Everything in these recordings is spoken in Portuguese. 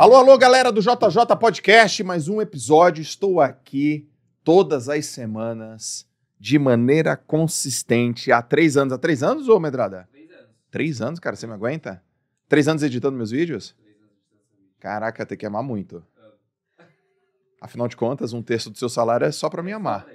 Alô, alô, galera do JJ Podcast, mais um episódio. Estou aqui todas as semanas, de maneira consistente, há três anos. Há três anos, ô Medrada? Três anos. Três anos, cara, você me aguenta? Três anos editando meus vídeos? Caraca, tem que amar muito. Ah. Afinal de contas, um terço do seu salário é só para me é amar.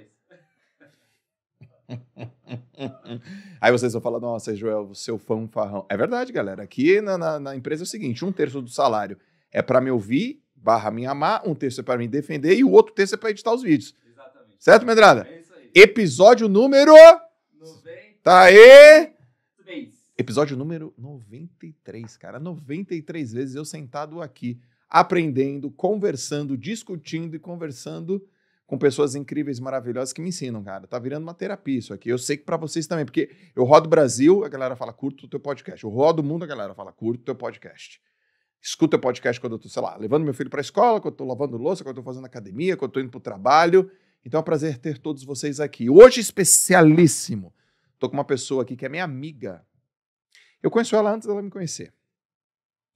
Aí vocês vão falar, nossa, Joel, seu é fanfarrão. É verdade, galera. Aqui na, na, na empresa é o seguinte: um terço do salário é para me ouvir, barra me amar, um terço é para me defender e o outro terço é para editar os vídeos. Exatamente. Certo, Medrada? É isso aí. Episódio número... 90. Tá aí? Episódio número 93, cara. 93 vezes eu sentado aqui, aprendendo, conversando, discutindo e conversando com pessoas incríveis, maravilhosas que me ensinam, cara. Tá virando uma terapia isso aqui. Eu sei que para vocês também, porque eu rodo o Brasil, a galera fala curto o teu podcast. Eu rodo o mundo, a galera fala curto o teu podcast. Escuta o podcast quando eu estou, sei lá, levando meu filho para a escola, quando eu estou lavando louça, quando eu estou fazendo academia, quando eu estou indo para o trabalho. Então é um prazer ter todos vocês aqui. Hoje, especialíssimo, estou com uma pessoa aqui que é minha amiga. Eu conheço ela antes dela me conhecer.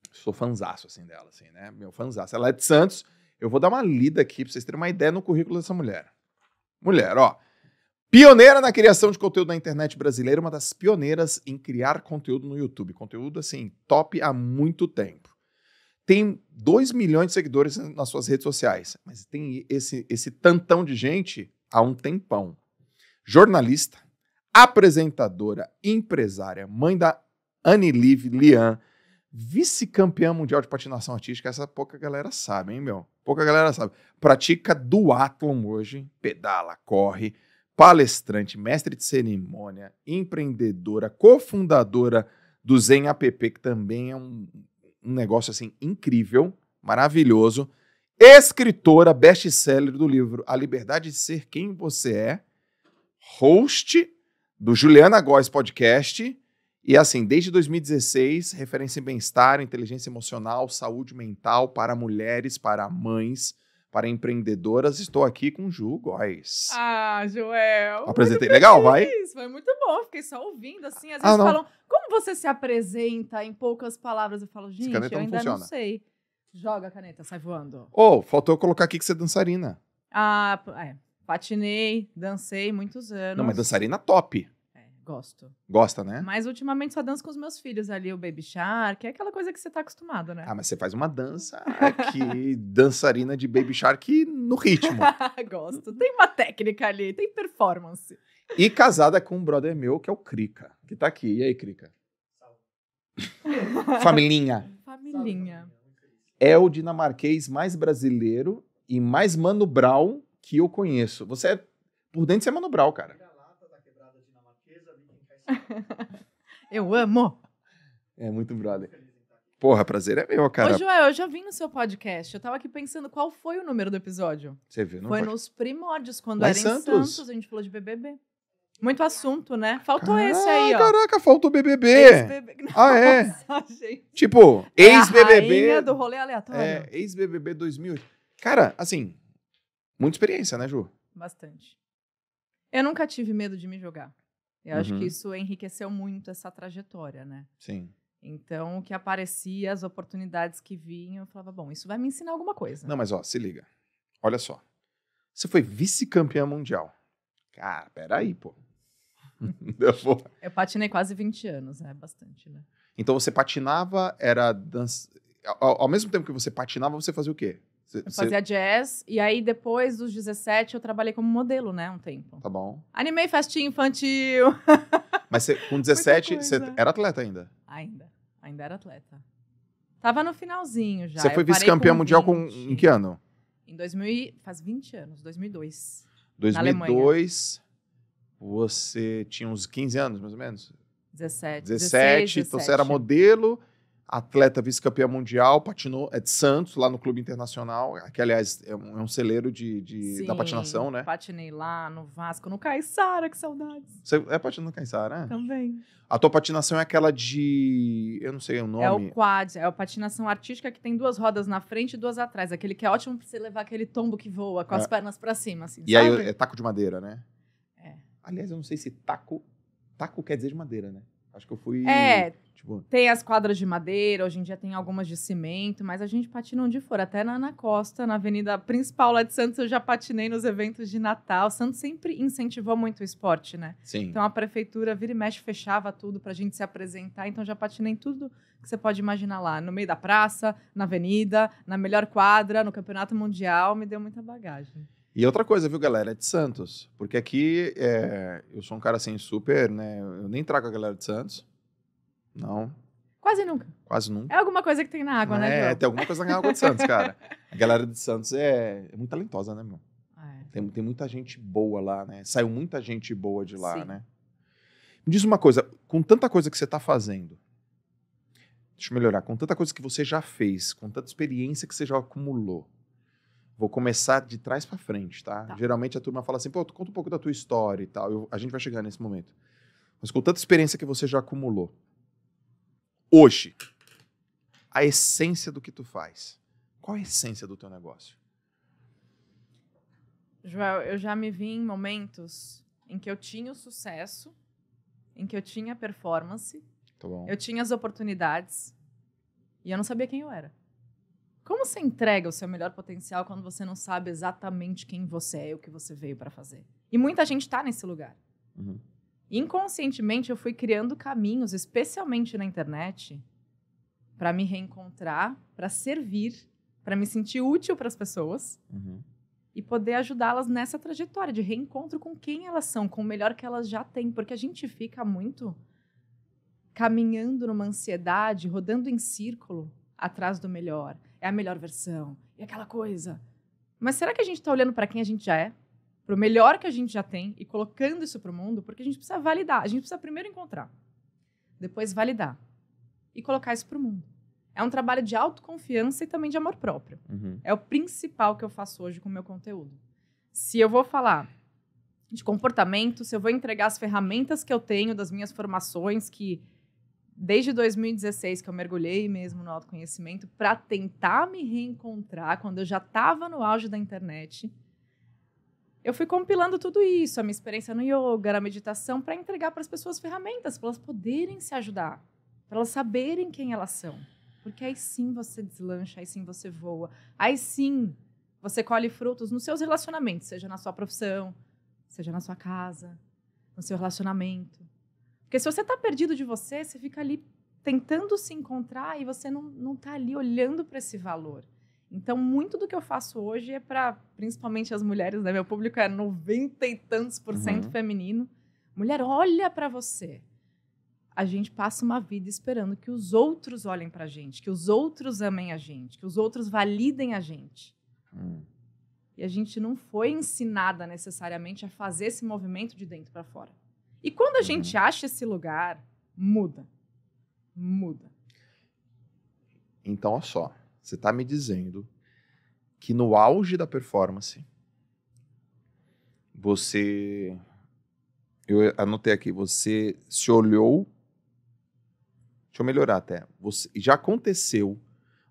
Sou fanzaço, assim, dela, assim, né? Meu fanzaço. Ela é de Santos. Eu vou dar uma lida aqui para vocês terem uma ideia no currículo dessa mulher. Mulher, ó. Pioneira na criação de conteúdo na internet brasileira, uma das pioneiras em criar conteúdo no YouTube. Conteúdo, assim, top há muito tempo tem 2 milhões de seguidores nas suas redes sociais, mas tem esse, esse tantão de gente há um tempão. Jornalista, apresentadora, empresária, mãe da Anne Liv Lian, vice-campeã mundial de patinação artística, essa pouca galera sabe, hein, meu? Pouca galera sabe. Pratica duatlon hoje, pedala, corre, palestrante, mestre de cerimônia, empreendedora, cofundadora do Zen App, que também é um um negócio assim incrível, maravilhoso. Escritora best-seller do livro A Liberdade de Ser Quem Você É, host do Juliana Góes Podcast. E assim, desde 2016, referência em bem-estar, inteligência emocional, saúde mental para mulheres, para mães para empreendedoras. Estou aqui com o Ju Góes. Ah, Joel. Apresentei legal, vai? Foi muito bom, fiquei só ouvindo assim. Às ah, vezes não. falam, como você se apresenta em poucas palavras? Eu falo, gente, eu ainda não, funciona. não sei. Joga a caneta, sai voando. Ô, oh, faltou colocar aqui que você é dançarina. Ah, é. Patinei, dancei muitos anos. Não, mas dançarina top. Gosto. Gosta, né? Mas ultimamente só danço com os meus filhos ali, o Baby Shark, é aquela coisa que você tá acostumado, né? Ah, mas você faz uma dança que dançarina de Baby Shark no ritmo. Gosto. Tem uma técnica ali, tem performance. E casada com um brother meu, que é o Krika, que tá aqui. E aí, Krika? Familinha. Familinha. É o dinamarquês mais brasileiro e mais Mano Brown que eu conheço. Você é... Por dentro você é Mano Brown, cara. Eu amo! É muito brother. Porra, prazer é meu, cara. Ô, Joel, eu já vim no seu podcast. Eu tava aqui pensando qual foi o número do episódio. Você viu? Não foi pode... nos primórdios, quando Lá era em Santos. Santos, a gente falou de BBB. Muito assunto, né? Faltou ah, esse aí, ó. Caraca, faltou BBB. Ex-BBB. Ah, é? Nossa, Tipo, é ex-BBB. do rolê aleatório. É, ex-BBB 2000. Cara, assim, muita experiência, né, Ju? Bastante. Eu nunca tive medo de me jogar. Eu uhum. acho que uhum. isso enriqueceu muito essa trajetória, né? Sim. Então, o que aparecia, as oportunidades que vinham, eu falava, bom, isso vai me ensinar alguma coisa. Não, mas ó, se liga. Olha só. Você foi vice-campeã mundial. Cara, peraí, pô. eu patinei quase 20 anos, é bastante, né? Então você patinava, era dança. Ao, ao mesmo tempo que você patinava, você fazia o quê? Cê, eu fazia cê... jazz, e aí depois dos 17 eu trabalhei como modelo, né, um tempo. Tá bom. Animei festinha infantil. Mas cê, com 17, você era atleta ainda? Ainda, ainda era atleta. Tava no finalzinho já. Você foi vice-campeã mundial com em que ano? Em 2000, faz 20 anos, 2002. 2002, você tinha uns 15 anos, mais ou menos? 17. 17, 16, 17. então você era modelo atleta vice-campeã mundial, patinou, é de Santos, lá no Clube Internacional, que, aliás, é um, é um celeiro de, de Sim, da patinação, né? patinei lá no Vasco, no Caixara, que saudades. Você é patinando no Caixara, né? Também. A tua patinação é aquela de... eu não sei o nome. É o quad, é a patinação artística que tem duas rodas na frente e duas atrás, aquele que é ótimo pra você levar aquele tombo que voa com é. as pernas para cima, assim, E sabe? aí é taco de madeira, né? É. Aliás, eu não sei se taco... taco quer dizer de madeira, né? Acho que eu fui. É. Tipo... Tem as quadras de madeira, hoje em dia tem algumas de cimento, mas a gente patina onde for. Até na, costa, na avenida principal lá de Santos, eu já patinei nos eventos de Natal. Santos sempre incentivou muito o esporte, né? Sim. Então a prefeitura vira e mexe, fechava tudo pra gente se apresentar. Então já patinei tudo que você pode imaginar lá. No meio da praça, na avenida, na melhor quadra, no campeonato mundial. Me deu muita bagagem. E outra coisa, viu, galera? É de Santos. Porque aqui é, eu sou um cara assim super, né? Eu nem trago a galera de Santos. Não. Quase nunca. Quase nunca. É alguma coisa que tem na água, Não né? É, tem alguma coisa na água de Santos, cara. A galera de Santos é, é muito talentosa, né, meu? É. Tem, tem muita gente boa lá, né? Saiu muita gente boa de lá, Sim. né? Me diz uma coisa, com tanta coisa que você está fazendo, deixa eu melhorar, com tanta coisa que você já fez, com tanta experiência que você já acumulou, Vou começar de trás para frente, tá? tá? Geralmente a turma fala assim, pô, conta um pouco da tua história e tal. Eu, a gente vai chegar nesse momento. Mas com tanta experiência que você já acumulou, hoje, a essência do que tu faz. Qual é a essência do teu negócio? Joel, eu já me vi em momentos em que eu tinha o sucesso, em que eu tinha a performance, tá eu tinha as oportunidades e eu não sabia quem eu era. Como você entrega o seu melhor potencial quando você não sabe exatamente quem você é e o que você veio para fazer? E muita gente está nesse lugar. Uhum. Inconscientemente, eu fui criando caminhos, especialmente na internet, para me reencontrar, para servir, para me sentir útil para as pessoas uhum. e poder ajudá-las nessa trajetória de reencontro com quem elas são, com o melhor que elas já têm, porque a gente fica muito caminhando numa ansiedade, rodando em círculo atrás do melhor, é a melhor versão, e aquela coisa. Mas será que a gente está olhando para quem a gente já é? Para o melhor que a gente já tem e colocando isso para o mundo? Porque a gente precisa validar. A gente precisa primeiro encontrar, depois validar e colocar isso para o mundo. É um trabalho de autoconfiança e também de amor próprio. Uhum. É o principal que eu faço hoje com o meu conteúdo. Se eu vou falar de comportamento, se eu vou entregar as ferramentas que eu tenho das minhas formações, que desde 2016 que eu mergulhei mesmo no autoconhecimento para tentar me reencontrar quando eu já estava no auge da internet. Eu fui compilando tudo isso, a minha experiência no yoga, na meditação, para entregar para as pessoas ferramentas, para elas poderem se ajudar, para elas saberem quem elas são. Porque aí sim você deslancha, aí sim você voa, aí sim você colhe frutos nos seus relacionamentos, seja na sua profissão, seja na sua casa, no seu relacionamento, porque se você está perdido de você, você fica ali tentando se encontrar e você não, não tá ali olhando para esse valor. Então, muito do que eu faço hoje é para, principalmente as mulheres, né? Meu público é 90 e tantos por cento uhum. feminino. Mulher, olha para você. A gente passa uma vida esperando que os outros olhem para a gente, que os outros amem a gente, que os outros validem a gente. Uhum. E a gente não foi ensinada necessariamente a fazer esse movimento de dentro para fora. E quando a gente uhum. acha esse lugar, muda. Muda. Então, olha só. Você está me dizendo que no auge da performance, você. Eu anotei aqui, você se olhou. Deixa eu melhorar até. Você, já aconteceu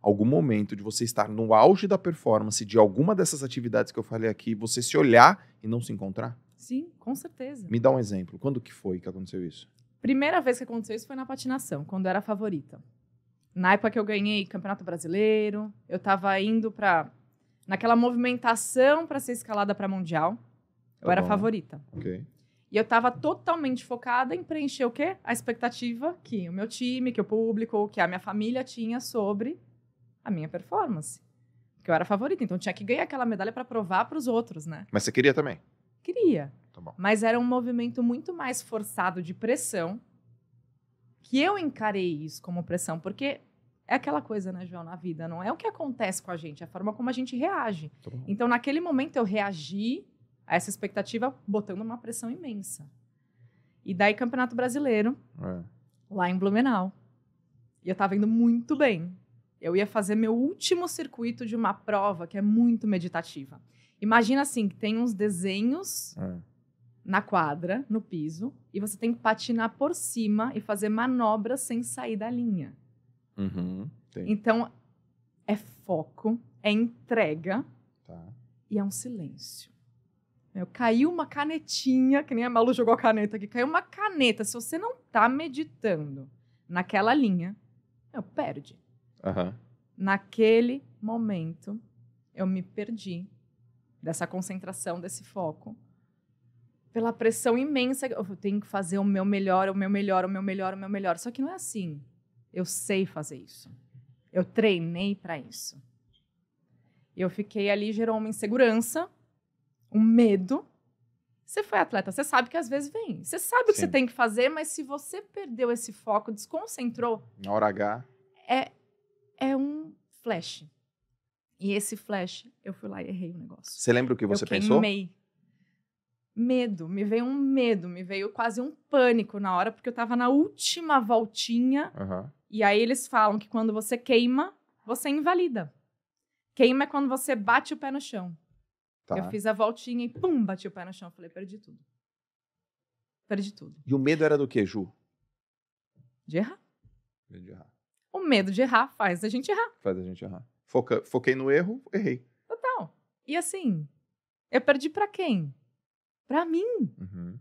algum momento de você estar no auge da performance de alguma dessas atividades que eu falei aqui, você se olhar e não se encontrar? Sim, com certeza. Me dá um exemplo. Quando que foi que aconteceu isso? Primeira vez que aconteceu isso foi na patinação, quando eu era favorita. Na época que eu ganhei Campeonato Brasileiro, eu estava indo para naquela movimentação para ser escalada para mundial. Eu tá era bom. favorita. OK. E eu estava totalmente focada em preencher o quê? A expectativa que o meu time, que o público, que a minha família tinha sobre a minha performance. Porque eu era favorita, então tinha que ganhar aquela medalha para provar para os outros, né? Mas você queria também? Queria. Tá mas era um movimento muito mais forçado de pressão, que eu encarei isso como pressão, porque é aquela coisa, né, João, na vida, não é o que acontece com a gente, é a forma como a gente reage. Tá então, naquele momento, eu reagi a essa expectativa botando uma pressão imensa. E daí, Campeonato Brasileiro, é. lá em Blumenau. E eu tava indo muito bem. Eu ia fazer meu último circuito de uma prova que é muito meditativa. Imagina assim, que tem uns desenhos é. na quadra, no piso, e você tem que patinar por cima e fazer manobras sem sair da linha. Uhum, então, é foco, é entrega tá. e é um silêncio. Eu, caiu uma canetinha, que nem a Malu jogou a caneta aqui, caiu uma caneta. Se você não está meditando naquela linha, eu perde. Uhum. Naquele momento, eu me perdi dessa concentração, desse foco. Pela pressão imensa, eu tenho que fazer o meu melhor, o meu melhor, o meu melhor, o meu melhor. Só que não é assim. Eu sei fazer isso. Eu treinei para isso. Eu fiquei ali, gerou uma insegurança, um medo. Você foi atleta, você sabe que às vezes vem. Você sabe o que você tem que fazer, mas se você perdeu esse foco, desconcentrou. Na hora H. É, é um flash. E esse flash, eu fui lá e errei o negócio. Você lembra o que você eu pensou? Eu queimei. Medo, me veio um medo, me veio quase um pânico na hora, porque eu tava na última voltinha. Uhum. E aí eles falam que quando você queima, você invalida. Queima é quando você bate o pé no chão. Tá. Eu fiz a voltinha e pum, bati o pé no chão. Falei, perdi tudo. Perdi tudo. E o medo era do que, Ju? De errar. De errar. O medo de errar faz a gente errar. Faz a gente errar. Foca, foquei no erro, errei. Total. E assim, eu perdi para quem? Para mim. Uhum.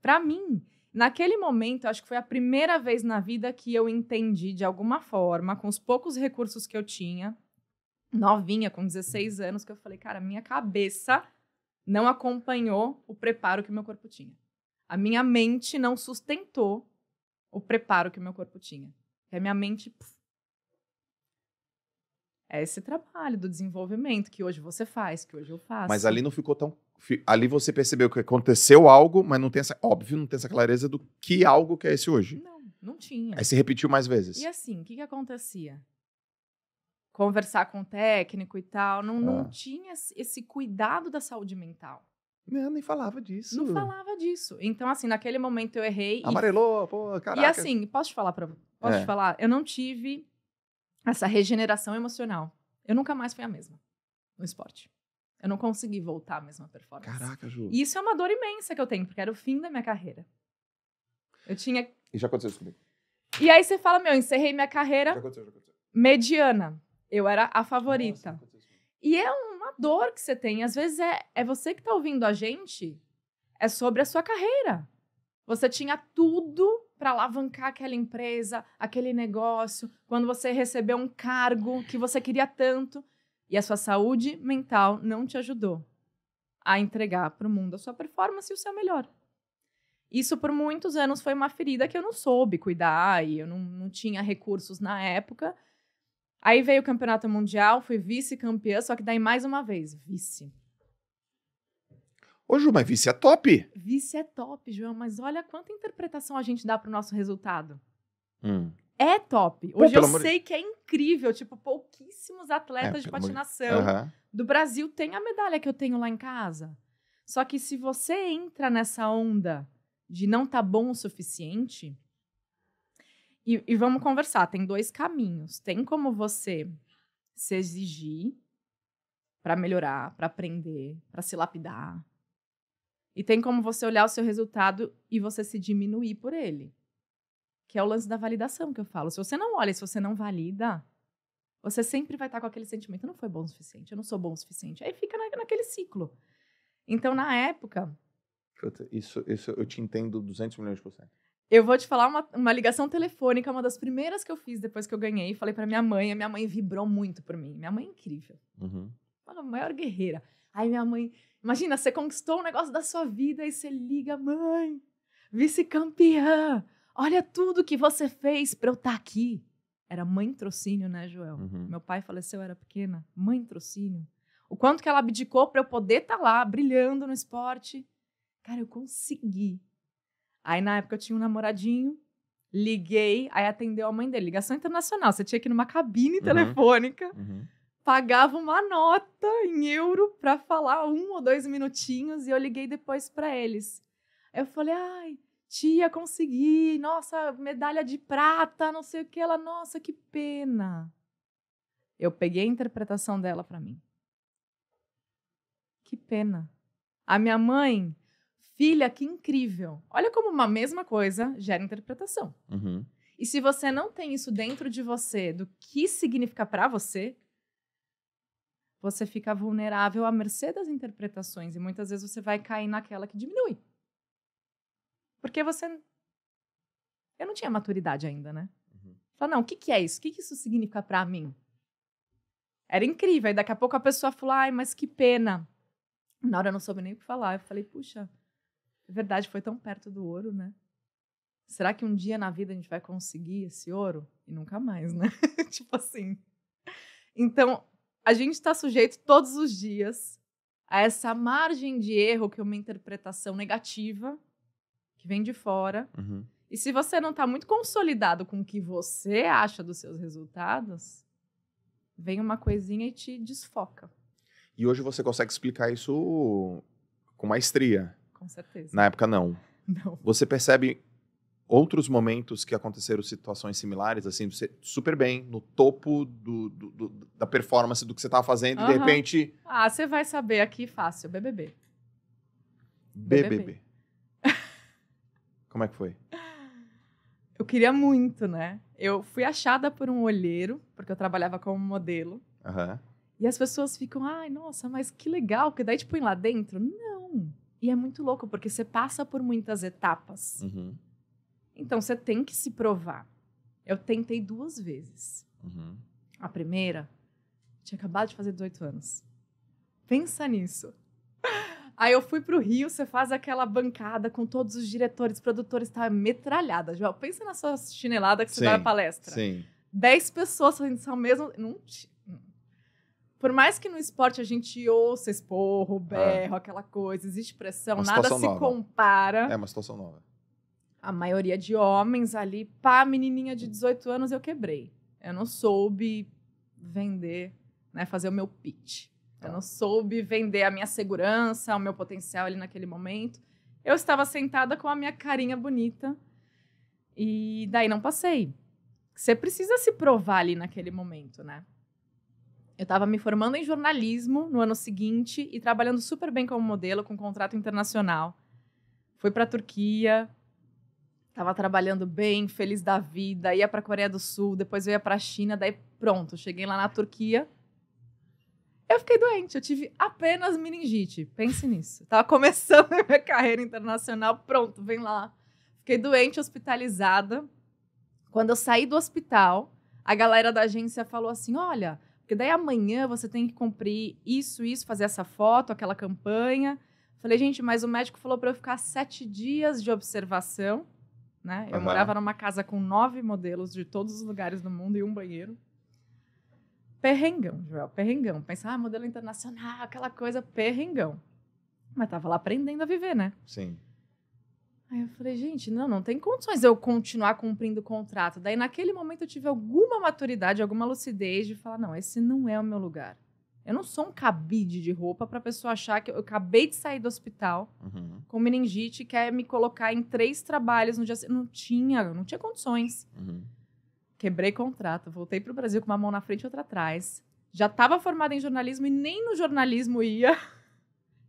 Para mim. Naquele momento, acho que foi a primeira vez na vida que eu entendi, de alguma forma, com os poucos recursos que eu tinha, novinha, com 16 uhum. anos, que eu falei, cara, minha cabeça não acompanhou o preparo que meu corpo tinha. A minha mente não sustentou o preparo que meu corpo tinha. E a minha mente puf, é esse trabalho do desenvolvimento que hoje você faz, que hoje eu faço. Mas ali não ficou tão. Ali você percebeu que aconteceu algo, mas não tem essa. Óbvio, não tem essa clareza do que algo que é esse hoje. Não, não tinha. Aí se repetiu mais vezes. E assim, o que, que acontecia? Conversar com o técnico e tal, não, ah. não tinha esse cuidado da saúde mental. Não, nem falava disso. Não falava disso. Então, assim, naquele momento eu errei. Amarelou, e... pô, caraca. E assim, posso te falar pra... Posso é. te falar? Eu não tive essa regeneração emocional. Eu nunca mais fui a mesma no esporte. Eu não consegui voltar à mesma performance. Caraca, Ju. E isso é uma dor imensa que eu tenho, porque era o fim da minha carreira. Eu tinha. E já aconteceu isso comigo. E aí você fala, meu, encerrei minha carreira. Já aconteceu, já aconteceu. Mediana. Eu era a favorita. Nossa, e é uma dor que você tem. Às vezes é, é você que está ouvindo a gente, é sobre a sua carreira. Você tinha tudo para alavancar aquela empresa, aquele negócio, quando você recebeu um cargo que você queria tanto e a sua saúde mental não te ajudou a entregar para o mundo a sua performance e o seu melhor. Isso por muitos anos foi uma ferida que eu não soube cuidar e eu não, não tinha recursos na época. Aí veio o Campeonato Mundial, fui vice-campeã, só que daí mais uma vez, vice. Ô, Ju, mas vice é top. Vice é top, João, mas olha quanta interpretação a gente dá pro nosso resultado. Hum. É top. Hoje Pô, eu sei que é incrível, tipo, pouquíssimos atletas é, de patinação amor... uhum. do Brasil têm a medalha que eu tenho lá em casa. Só que se você entra nessa onda de não tá bom o suficiente, e, e vamos conversar, tem dois caminhos. Tem como você se exigir para melhorar, para aprender, para se lapidar, e tem como você olhar o seu resultado e você se diminuir por ele. Que é o lance da validação que eu falo. Se você não olha, se você não valida, você sempre vai estar com aquele sentimento: não foi bom o suficiente, eu não sou bom o suficiente. Aí fica na, naquele ciclo. Então, na época. Isso, isso eu te entendo 200 milhões de por cento. Eu vou te falar uma, uma, ligação telefônica, uma das primeiras que eu fiz depois que eu ganhei. Falei para minha mãe, a minha mãe vibrou muito por mim. Minha mãe é incrível. Uhum. É maior guerreira. Aí minha mãe, imagina, você conquistou o um negócio da sua vida e você liga, mãe, vice-campeã, olha tudo que você fez para eu estar tá aqui. Era mãe trocínio, né, Joel? Uhum. Meu pai faleceu, eu era pequena. Mãe trocínio. O quanto que ela abdicou para eu poder estar tá lá, brilhando no esporte. Cara, eu consegui. Aí na época eu tinha um namoradinho, liguei, aí atendeu a mãe dele. Ligação internacional, você tinha que ir numa cabine uhum. telefônica. Uhum pagava uma nota em euro para falar um ou dois minutinhos e eu liguei depois para eles. Eu falei, ai, tia, consegui, nossa, medalha de prata, não sei o que. Ela, nossa, que pena. Eu peguei a interpretação dela para mim. Que pena. A minha mãe, filha, que incrível. Olha como uma mesma coisa gera interpretação. Uhum. E se você não tem isso dentro de você, do que significa para você, você fica vulnerável à mercê das interpretações e muitas vezes você vai cair naquela que diminui. Porque você. Eu não tinha maturidade ainda, né? Uhum. Fala, não, o que, que é isso? O que, que isso significa para mim? Era incrível. E daqui a pouco a pessoa falou, ai, mas que pena. Na hora eu não soube nem o que falar. Eu falei, puxa, é verdade, foi tão perto do ouro, né? Será que um dia na vida a gente vai conseguir esse ouro? E nunca mais, né? tipo assim. Então, a gente está sujeito todos os dias a essa margem de erro, que é uma interpretação negativa, que vem de fora. Uhum. E se você não está muito consolidado com o que você acha dos seus resultados, vem uma coisinha e te desfoca. E hoje você consegue explicar isso com maestria. Com certeza. Na época, não. Não. Você percebe outros momentos que aconteceram situações similares, assim, você super bem, no topo do, do, do da performance do que você estava fazendo, uhum. e de repente. Ah, você vai saber aqui fácil, BBB. BBB. BBB. Como é que foi? Eu queria muito, né? Eu fui achada por um olheiro, porque eu trabalhava como modelo. Uhum. E as pessoas ficam, ai, nossa, mas que legal, que daí te tipo, põe lá dentro. Não! E é muito louco, porque você passa por muitas etapas. Uhum. Então você tem que se provar. Eu tentei duas vezes. Uhum. A primeira, tinha acabado de fazer 18 anos. Pensa nisso. Aí eu fui pro Rio, você faz aquela bancada com todos os diretores, produtores, tá metralhada. Joel, pensa na sua chinelada que você sim, dá na palestra. Sim. Dez pessoas fazendo isso ao mesmo... Não, hum. por mais que no esporte a gente ouça esporro, é. berro, é. aquela coisa, existe pressão, nada se nova. compara. É uma situação nova a maioria de homens ali, pá, menininha de 18 anos, eu quebrei. Eu não soube vender, né, fazer o meu pitch. Eu tá. não soube vender a minha segurança, o meu potencial ali naquele momento. Eu estava sentada com a minha carinha bonita e daí não passei. Você precisa se provar ali naquele momento, né? Eu estava me formando em jornalismo no ano seguinte e trabalhando super bem como modelo com contrato internacional. Fui para a Turquia, Tava trabalhando bem, feliz da vida, ia para a Coreia do Sul, depois eu ia para a China, daí pronto, cheguei lá na Turquia. Eu fiquei doente, eu tive apenas meningite. Pense nisso. Tava começando a minha carreira internacional, pronto, vem lá. Fiquei doente, hospitalizada. Quando eu saí do hospital, a galera da agência falou assim: "Olha, porque daí amanhã você tem que cumprir isso, isso, fazer essa foto, aquela campanha". Falei, gente, mas o médico falou para eu ficar sete dias de observação né? Eu uhum. morava numa casa com nove modelos de todos os lugares do mundo e um banheiro. Perrengão, Joel, perrengão. Pensar, ah, modelo internacional, aquela coisa, perrengão. Mas tava lá aprendendo a viver, né? Sim. Aí eu falei, gente, não, não tem condições eu continuar cumprindo o contrato. Daí, naquele momento, eu tive alguma maturidade, alguma lucidez de falar, não, esse não é o meu lugar. Eu não sou um cabide de roupa para pessoa achar que eu, eu, acabei de sair do hospital uhum. com meningite e quer é me colocar em três trabalhos no dia Não tinha, não tinha condições. Uhum. Quebrei contrato, voltei para o Brasil com uma mão na frente e outra atrás. Já estava formada em jornalismo e nem no jornalismo ia.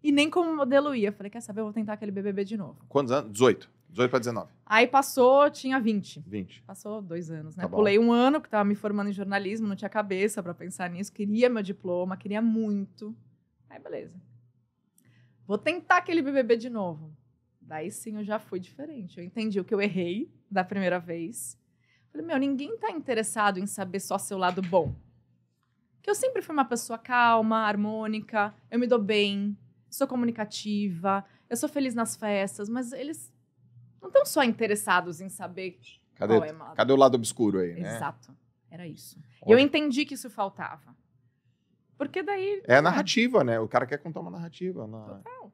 E nem como modelo ia. Falei, quer saber, eu vou tentar aquele BBB de novo. Quantos anos? 18. 18 para 19. Aí passou, tinha 20. 20. Passou dois anos, né? Tá Pulei um ano, que tava me formando em jornalismo, não tinha cabeça para pensar nisso, queria meu diploma, queria muito. Aí, beleza. Vou tentar aquele BBB de novo. Daí sim eu já fui diferente. Eu entendi o que eu errei da primeira vez. Falei, meu, ninguém tá interessado em saber só seu lado bom. Que eu sempre fui uma pessoa calma, harmônica, eu me dou bem, sou comunicativa, eu sou feliz nas festas, mas eles não estão só interessados em saber cadê, qual é Cadê o lado obscuro aí, né? Exato. Era isso. E eu entendi que isso faltava. Porque daí. É a é. narrativa, né? O cara quer contar uma narrativa. Na... É? Total.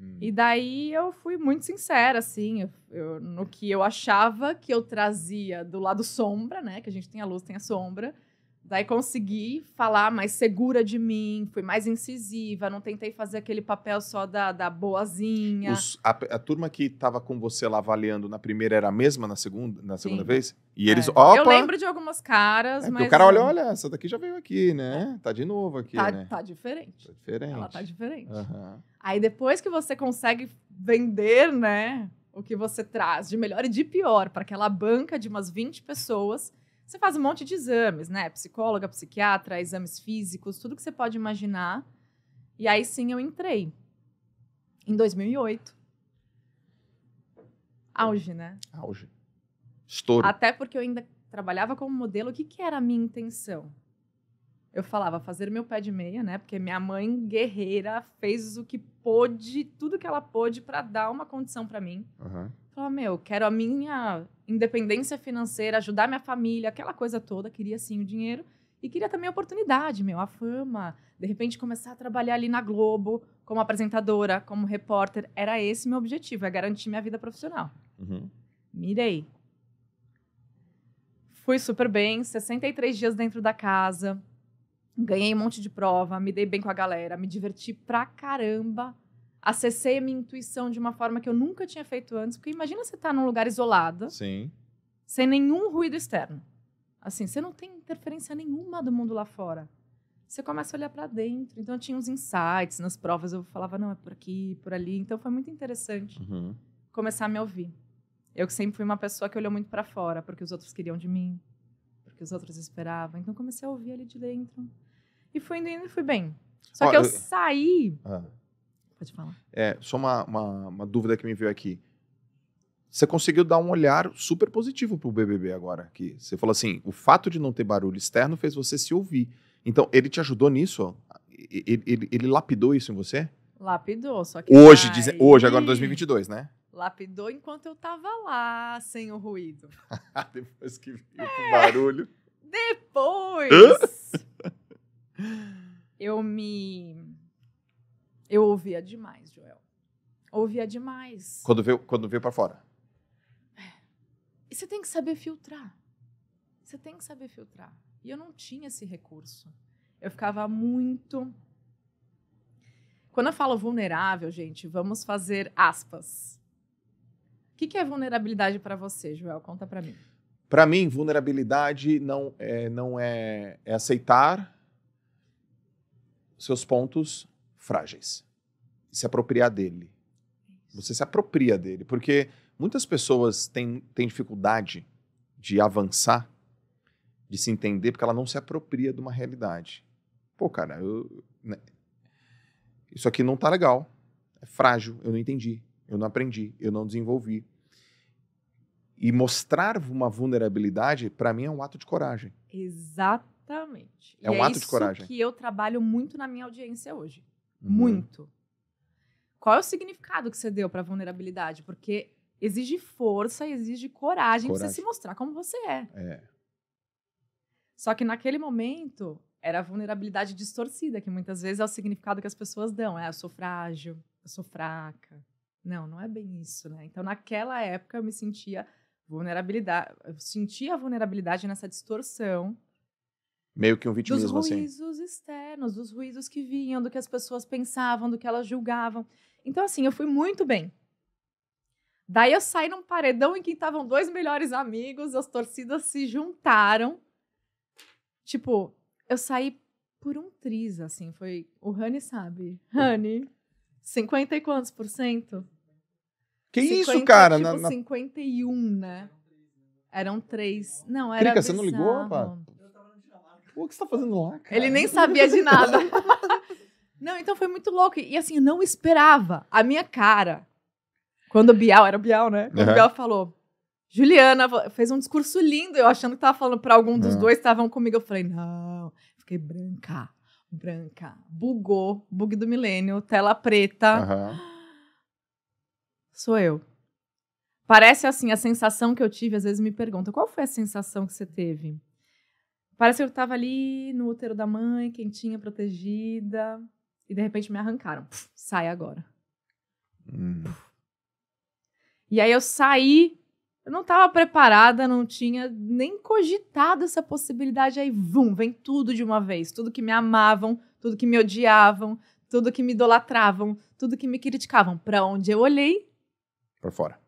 Hum. E daí eu fui muito sincera, assim, eu, no que eu achava que eu trazia do lado sombra, né? Que a gente tem a luz, tem a sombra Daí consegui falar mais segura de mim, fui mais incisiva, não tentei fazer aquele papel só da, da boazinha. Os, a, a, turma que estava com você lá avaliando na primeira era a mesma na segunda, na segunda vez? E eles, é. Eu lembro de algumas caras, é, mas... O cara olha, olha, essa daqui já veio aqui, né? É. Tá de novo aqui, tá, né? Tá diferente. Tá diferente. Ela tá diferente. Uhum. Aí depois que você consegue vender, né, o que você traz de melhor e de pior para aquela banca de umas 20 pessoas você faz um monte de exames, né? Psicóloga, psiquiatra, exames físicos, tudo que você pode imaginar. E aí sim eu entrei. Em 2008. Auge, né? Auge. Estouro. Até porque eu ainda trabalhava como modelo. O que, que era a minha intenção? Eu falava fazer meu pé de meia, né? Porque minha mãe guerreira fez o que pôde, tudo que ela pôde para dar uma condição para mim. Uhum. Falava, meu, quero a minha independência financeira, ajudar minha família, aquela coisa toda, queria sim o dinheiro e queria também a oportunidade, meu, a fama, de repente começar a trabalhar ali na Globo como apresentadora, como repórter, era esse meu objetivo, é garantir minha vida profissional. Uhum. Mirei. Fui super bem, 63 dias dentro da casa, ganhei um monte de prova, me dei bem com a galera, me diverti pra caramba, acessei a minha intuição de uma forma que eu nunca tinha feito antes. Porque imagina você estar tá num lugar isolado, Sim. sem nenhum ruído externo. Assim, você não tem interferência nenhuma do mundo lá fora. Você começa a olhar para dentro. Então, eu tinha uns insights nas provas. Eu falava, não, é por aqui, por ali. Então, foi muito interessante uhum. começar a me ouvir. Eu que sempre fui uma pessoa que olhou muito para fora, porque os outros queriam de mim, porque os outros esperavam. Então comecei a ouvir ali de dentro. E fui indo e fui bem. Só oh, que eu, eu... saí ah. Pode falar. É, só uma, uma, uma dúvida que me veio aqui. Você conseguiu dar um olhar super positivo pro BBB agora. Que você falou assim, o fato de não ter barulho externo fez você se ouvir. Então, ele te ajudou nisso? Ele, ele, ele lapidou isso em você? Lapidou, só que... Hoje, ai... diz, hoje agora 2022, né? Lapidou enquanto eu tava lá, sem o ruído. Depois que veio é. o barulho. Depois! eu me eu ouvia demais, Joel. Ouvia demais. Quando veio, quando veio para fora. É. E você tem que saber filtrar. Você tem que saber filtrar. E eu não tinha esse recurso. Eu ficava muito. Quando eu falo vulnerável, gente, vamos fazer aspas. O que é vulnerabilidade para você, Joel? Conta para mim. Para mim, vulnerabilidade não é, não é, é aceitar seus pontos, frágeis. Se apropriar dele. Você se apropria dele. Porque muitas pessoas têm, têm dificuldade de avançar, de se entender, porque ela não se apropria de uma realidade. Pô, cara, eu, né, isso aqui não tá legal. É frágil, eu não entendi, eu não aprendi, eu não desenvolvi. E mostrar uma vulnerabilidade, para mim, é um ato de coragem. Exatamente. É um e é ato é isso de coragem. que eu trabalho muito na minha audiência hoje. Uhum. Muito. Qual é o significado que você deu para vulnerabilidade? Porque exige força, exige coragem, coragem. para você se mostrar como você é. É. Só que naquele momento era a vulnerabilidade distorcida, que muitas vezes é o significado que as pessoas dão. É, eu sou frágil, eu sou fraca. Não, não é bem isso, né? Então, naquela época, eu me sentia vulnerabilidade, eu sentia a vulnerabilidade nessa distorção Meio que um vitimismo, assim. Dos ruídos assim. externos, dos ruídos que vinham, do que as pessoas pensavam, do que elas julgavam. Então, assim, eu fui muito bem. Daí eu saí num paredão em que estavam dois melhores amigos, as torcidas se juntaram. Tipo, eu saí por um tris, assim, foi... O Rani sabe. Rani, 50 e quantos por cento? Que 50, isso, cara? Tipo, na, na... 51, né? Eram três. Não, era Crica, você não ligou, pá? o que você tá fazendo lá, cara? Ele nem sabia de nada. não, então foi muito louco. E assim, eu não esperava. A minha cara, quando o Bial, era o Bial, né? Quando uhum. o Bial falou, Juliana fez um discurso lindo, eu achando que tava falando para algum dos dois, estavam comigo, eu falei, não, fiquei branca, branca, bugou, bug do milênio, tela preta, uhum. sou eu. Parece assim, a sensação que eu tive, às vezes me pergunta, qual foi a sensação que você teve? Parece que eu estava ali no útero da mãe, quentinha, protegida, e de repente me arrancaram. Puf, sai agora. Hum. E aí eu saí, eu não estava preparada, não tinha nem cogitado essa possibilidade. Aí, vum, vem tudo de uma vez. Tudo que me amavam, tudo que me odiavam, tudo que me idolatravam, tudo que me criticavam. Para onde eu olhei? Para fora.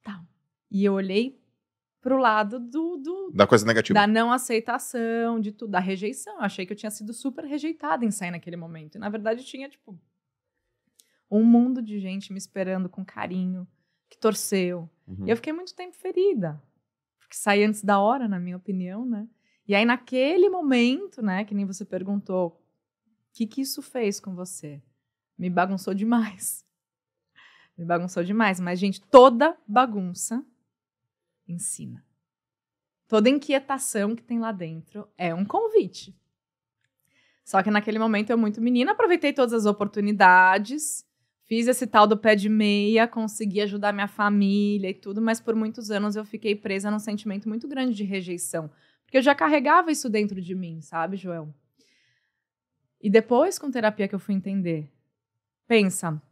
Total. E eu olhei pro lado do, do, da coisa negativa, da não aceitação, de tudo, da rejeição. Eu achei que eu tinha sido super rejeitada em sair naquele momento. E, na verdade tinha tipo um mundo de gente me esperando com carinho, que torceu. Uhum. E eu fiquei muito tempo ferida, porque saí antes da hora, na minha opinião, né? E aí naquele momento, né, que nem você perguntou, o que que isso fez com você? Me bagunçou demais. Me bagunçou demais, mas gente, toda bagunça ensina. Toda inquietação que tem lá dentro é um convite. Só que naquele momento eu muito menina, aproveitei todas as oportunidades, fiz esse tal do pé de meia, consegui ajudar minha família e tudo, mas por muitos anos eu fiquei presa num sentimento muito grande de rejeição, porque eu já carregava isso dentro de mim, sabe, Joel? E depois com terapia que eu fui entender. Pensa,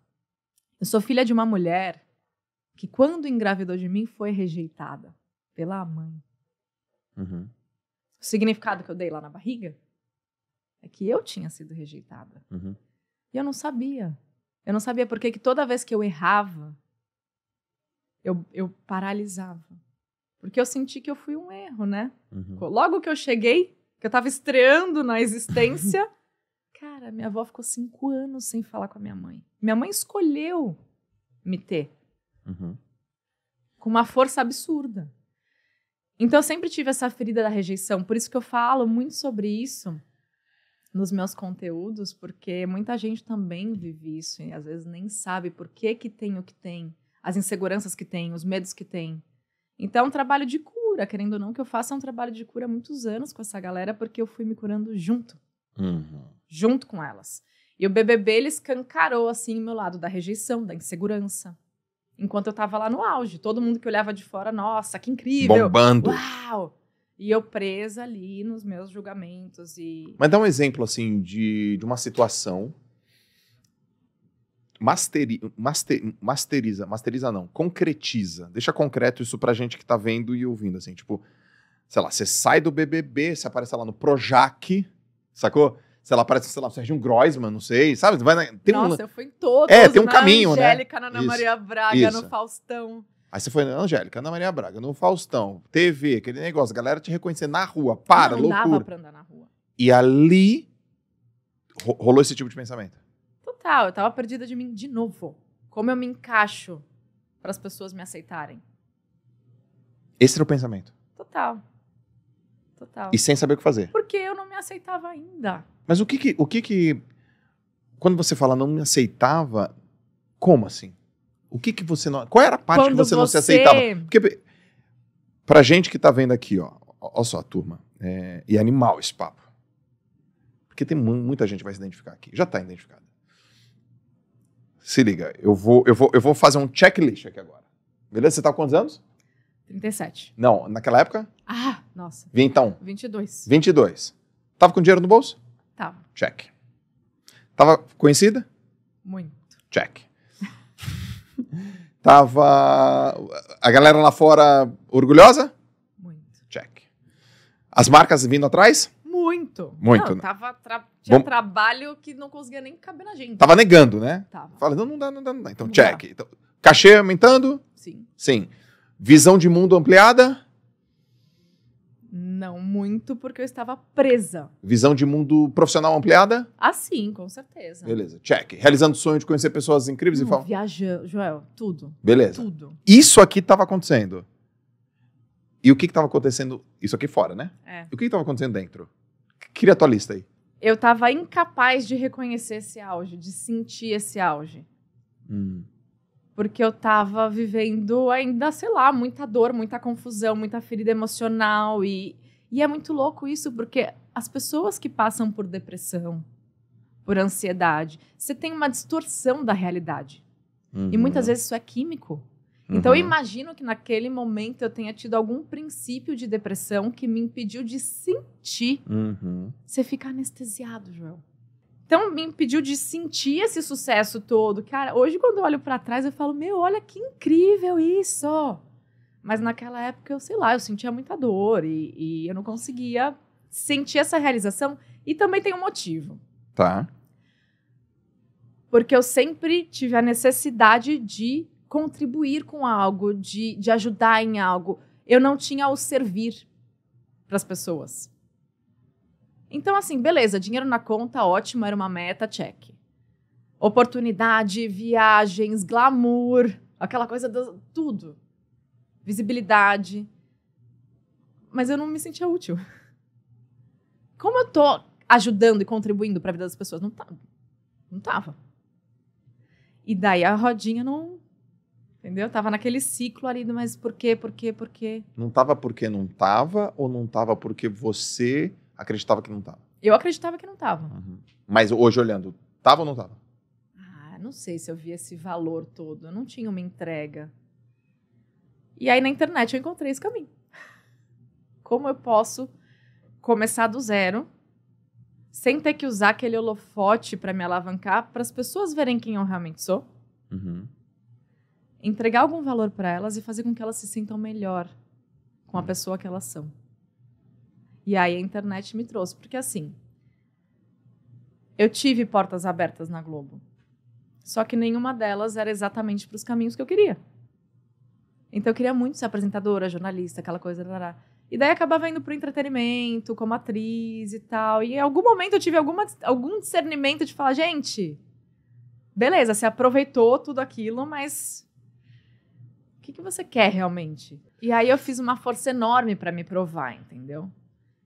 eu sou filha de uma mulher que quando engravidou de mim foi rejeitada pela mãe. Uhum. O significado que eu dei lá na barriga é que eu tinha sido rejeitada. Uhum. E eu não sabia. Eu não sabia porque que toda vez que eu errava, eu, eu paralisava. Porque eu senti que eu fui um erro, né? Uhum. Logo que eu cheguei, que eu tava estreando na existência, cara, minha avó ficou cinco anos sem falar com a minha mãe. Minha mãe escolheu me ter. Uhum. Com uma força absurda. Então eu sempre tive essa ferida da rejeição, por isso que eu falo muito sobre isso nos meus conteúdos, porque muita gente também vive isso e às vezes nem sabe por que que tem o que tem, as inseguranças que tem, os medos que tem. Então, é um trabalho de cura, querendo ou não, que eu faça é um trabalho de cura há muitos anos com essa galera, porque eu fui me curando junto. Uhum. Junto com elas. E o BBB, ele escancarou, assim, o meu lado da rejeição, da insegurança, enquanto eu tava lá no auge. Todo mundo que olhava de fora, nossa, que incrível! Bombando! Uau! E eu presa ali nos meus julgamentos e... Mas dá um exemplo, assim, de, de uma situação... Masteri, master, masteriza, masteriza não, concretiza. Deixa concreto isso pra gente que tá vendo e ouvindo, assim, tipo... Sei lá, você sai do BBB, você aparece lá no Projac, sacou? sei lá, parece, sei lá, o Sérgio Groisman, não sei, sabe? Vai na, tem Nossa, um, eu fui em todos. É, tem um na caminho, Angélica, né? Angélica, na Ana Maria Braga, isso. no Faustão. Aí você foi na Angélica, Ana Maria Braga, no Faustão, TV, aquele negócio, a galera te reconhecer na rua, para, não loucura. Não dava pra andar na rua. E ali ro rolou esse tipo de pensamento. Total, eu tava perdida de mim de novo. Como eu me encaixo para as pessoas me aceitarem? Esse era o pensamento. Total. Total. E sem saber o que fazer. Porque eu não me aceitava ainda. Mas o que que, o que que, quando você fala não me aceitava, como assim? O que que você não, qual era a parte quando que você, você, não se aceitava? Porque pra gente que tá vendo aqui, ó, olha só, turma, é, e animal esse papo. Porque tem muita gente que vai se identificar aqui, já tá identificada. Se liga, eu vou, eu vou, eu vou fazer um checklist aqui agora. Beleza? Você tá com quantos anos? 37. Não, naquela época? Ah, nossa. Vinte 22. 22. Tava com dinheiro no bolso? Tava. Tá. Check. Tava conhecida? Muito. Check. Tava a galera lá fora orgulhosa? Muito. Check. As marcas vindo atrás? Muito. Muito. Não, né? tava tra... tinha Bom... trabalho que não conseguia nem caber na gente. Tava negando, né? Tava. Falando, não, dá, não dá, não dá. Então, não check. Dá. Então, cachê aumentando? Sim. Sim. Visão de mundo ampliada? Não muito, porque eu estava presa. Visão de mundo profissional ampliada? Ah, sim, com certeza. Beleza, check. Realizando o sonho de conhecer pessoas incríveis e hum, falando Viajando, Joel, tudo. Beleza. Tudo. Isso aqui estava acontecendo. E o que estava acontecendo? Isso aqui fora, né? É. E o que estava acontecendo dentro? Cria a tua lista aí. Eu estava incapaz de reconhecer esse auge, de sentir esse auge. Hum porque eu tava vivendo ainda, sei lá, muita dor, muita confusão, muita ferida emocional e e é muito louco isso, porque as pessoas que passam por depressão, por ansiedade, você tem uma distorção da realidade. Uhum. E muitas vezes isso é químico. Uhum. Então, eu uhum. imagino que naquele momento eu tenha tido algum princípio de depressão que me impediu de sentir. Uhum. Você fica anestesiado, Joel. Então, me impediu de sentir esse sucesso todo. Cara, hoje, quando eu olho para trás, eu falo: Meu, olha que incrível isso! Mas naquela época, eu sei lá, eu sentia muita dor e, e eu não conseguia sentir essa realização. E também tem um motivo. Tá. Porque eu sempre tive a necessidade de contribuir com algo, de, de ajudar em algo. Eu não tinha o servir para as pessoas. Então, assim, beleza, dinheiro na conta, ótimo, era uma meta, check. Oportunidade, viagens, glamour, aquela coisa, do, tudo visibilidade. Mas eu não me sentia útil. Como eu tô ajudando e contribuindo para a vida das pessoas? Não tava. Tá, não tava. E daí a rodinha não. Entendeu? Tava naquele ciclo ali do mas por quê, por quê, por quê. Não tava porque não tava ou não tava porque você acreditava que não tava? Eu acreditava que não tava. Uhum. Mas hoje olhando, tava ou não tava? Ah, não sei se eu via esse valor todo. Eu não tinha uma entrega. E aí na internet eu encontrei esse caminho. Como eu posso começar do zero sem ter que usar aquele holofote para me alavancar, para as pessoas verem quem eu realmente sou, uhum. entregar algum valor para elas e fazer com que elas se sintam melhor com a uhum. pessoa que elas são. E aí a internet me trouxe, porque assim, eu tive portas abertas na Globo, só que nenhuma delas era exatamente para os caminhos que eu queria. Então eu queria muito ser apresentadora, jornalista, aquela coisa. Lá, E daí acabava indo pro entretenimento, como atriz e tal. E em algum momento eu tive alguma, algum discernimento de falar, gente, beleza, você aproveitou tudo aquilo, mas o que, que você quer realmente? E aí eu fiz uma força enorme para me provar, entendeu?